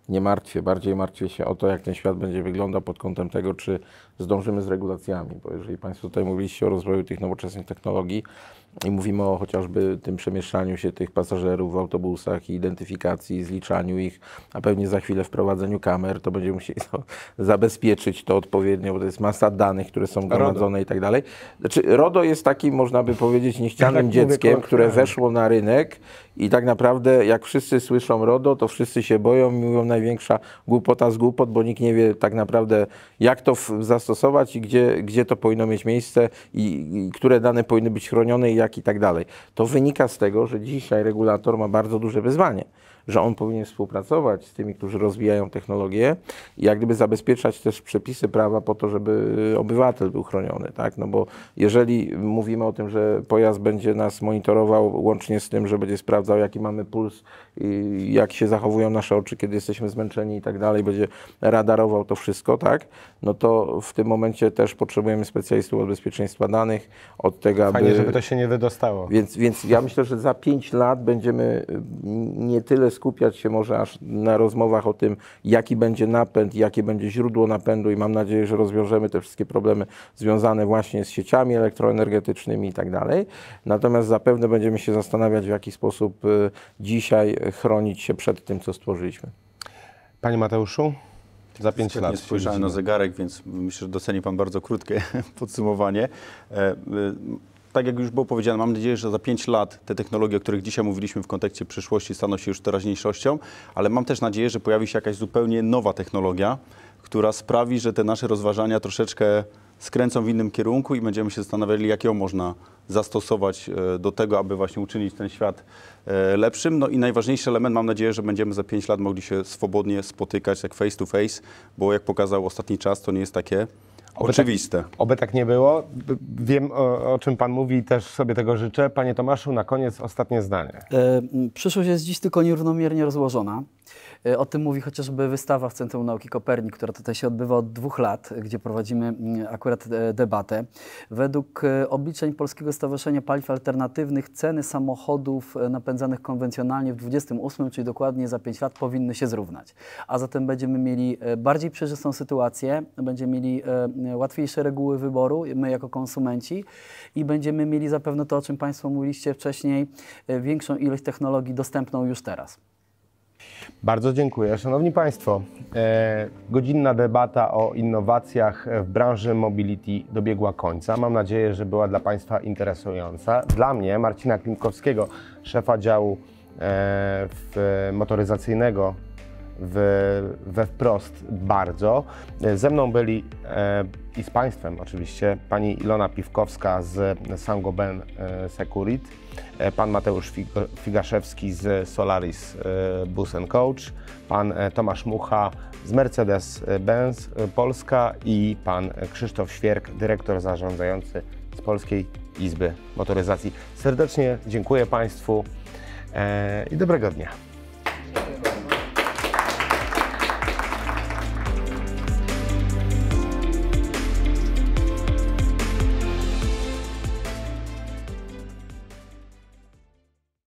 nie martwię. Bardziej martwię się o to, jak ten świat będzie wyglądał pod kątem tego, czy zdążymy z regulacjami. Bo jeżeli Państwo tutaj mówiliście o rozwoju tych nowoczesnych technologii i mówimy o chociażby tym przemieszczaniu się tych pasażerów w autobusach i identyfikacji, zliczaniu ich, a pewnie za chwilę wprowadzeniu kamer, to będziemy musieli [laughs] to zabezpieczyć to odpowiednio, bo to jest masa danych, które są gromadzone i tak dalej. Znaczy, RODO jest takim, można by powiedzieć, niechcianym ja tak dzieckiem, które weszło na rynek i tak naprawdę, jak wszyscy słyszą RODO, to wszyscy się boją i mówią największa głupota z głupot, bo nikt nie wie tak naprawdę, jak to zastosować i gdzie, gdzie to powinno mieć miejsce i, i które dane powinny być chronione i jak i tak dalej. To wynika z tego, że dzisiaj regulator ma bardzo duże wyzwanie że on powinien współpracować z tymi, którzy rozwijają technologię i jak gdyby zabezpieczać też przepisy prawa po to, żeby obywatel był chroniony, tak? No bo jeżeli mówimy o tym, że pojazd będzie nas monitorował łącznie z tym, że będzie sprawdzał, jaki mamy puls jak się zachowują nasze oczy, kiedy jesteśmy zmęczeni i tak dalej, będzie radarował to wszystko, tak? No to w tym momencie też potrzebujemy specjalistów od bezpieczeństwa danych, od tego, Fajnie, aby... żeby to się nie wydostało. Więc, więc ja myślę, że za pięć lat będziemy mm, nie tyle skupiać się może aż na rozmowach o tym, jaki będzie napęd, jakie będzie źródło napędu i mam nadzieję, że rozwiążemy te wszystkie problemy związane właśnie z sieciami elektroenergetycznymi i tak dalej. Natomiast zapewne będziemy się zastanawiać, w jaki sposób y, dzisiaj chronić się przed tym, co stworzyliśmy. Panie Mateuszu, za pięć lat. lat. Spojrzałem na zegarek, więc myślę, że doceni Pan bardzo krótkie [laughs] podsumowanie. E, e, tak jak już było powiedziane, mam nadzieję, że za pięć lat te technologie, o których dzisiaj mówiliśmy w kontekście przyszłości, staną się już teraźniejszością, ale mam też nadzieję, że pojawi się jakaś zupełnie nowa technologia, która sprawi, że te nasze rozważania troszeczkę skręcą w innym kierunku i będziemy się zastanawiali, jak ją można zastosować e, do tego, aby właśnie uczynić ten świat e, lepszym. No i najważniejszy element, mam nadzieję, że będziemy za 5 lat mogli się swobodnie spotykać tak face to face, bo jak pokazał ostatni czas, to nie jest takie Oby tak- Oczywiste. Tak, oby tak nie było. Wiem, o, o, czym Pan mówi też sobie tego życzę. Panie Tomaszu, na koniec ostatnie zdanie. E, przyszłość jest dziś tylko nierównomiernie rozłożona. Y, o tym mówi chociażby wystawa w Centrum Nauki Kopernik, która tutaj się odbywa od dwóch lat, gdzie prowadzimy mm, akurat e, debatę. Według e, obliczeń Polskiego Stowarzyszenia Paliw Alternatywnych ceny samochodów e, napędzanych konwencjonalnie w 28, czyli dokładnie za 5 lat, powinny się zrównać. A zatem będziemy mieli bardziej przejrzystą sytuację, będziemy mieli łatwiejsze reguły wyboru, my jako konsumenci i będziemy mieli zapewne to, o czym Państwo mówiliście wcześniej, większą ilość technologii dostępną już teraz. Bardzo dziękuję. Szanowni Państwo, e, godzinna debata o innowacjach w branży mobility dobiegła końca. Mam nadzieję, że była dla Państwa interesująca. Dla mnie, Marcina Klimkowskiego, szefa działu e, motoryzacyjnego w, we wprost bardzo. E, ze mną byli e, i z Państwem oczywiście pani Ilona Piwkowska z Sangoben Securit E, pan Mateusz Figaszewski z Solaris e, Bus Coach, pan e, Tomasz Mucha z Mercedes-Benz Polska i pan Krzysztof Świerk, dyrektor zarządzający z Polskiej Izby Motoryzacji. Serdecznie dziękuję Państwu i dobrego dnia.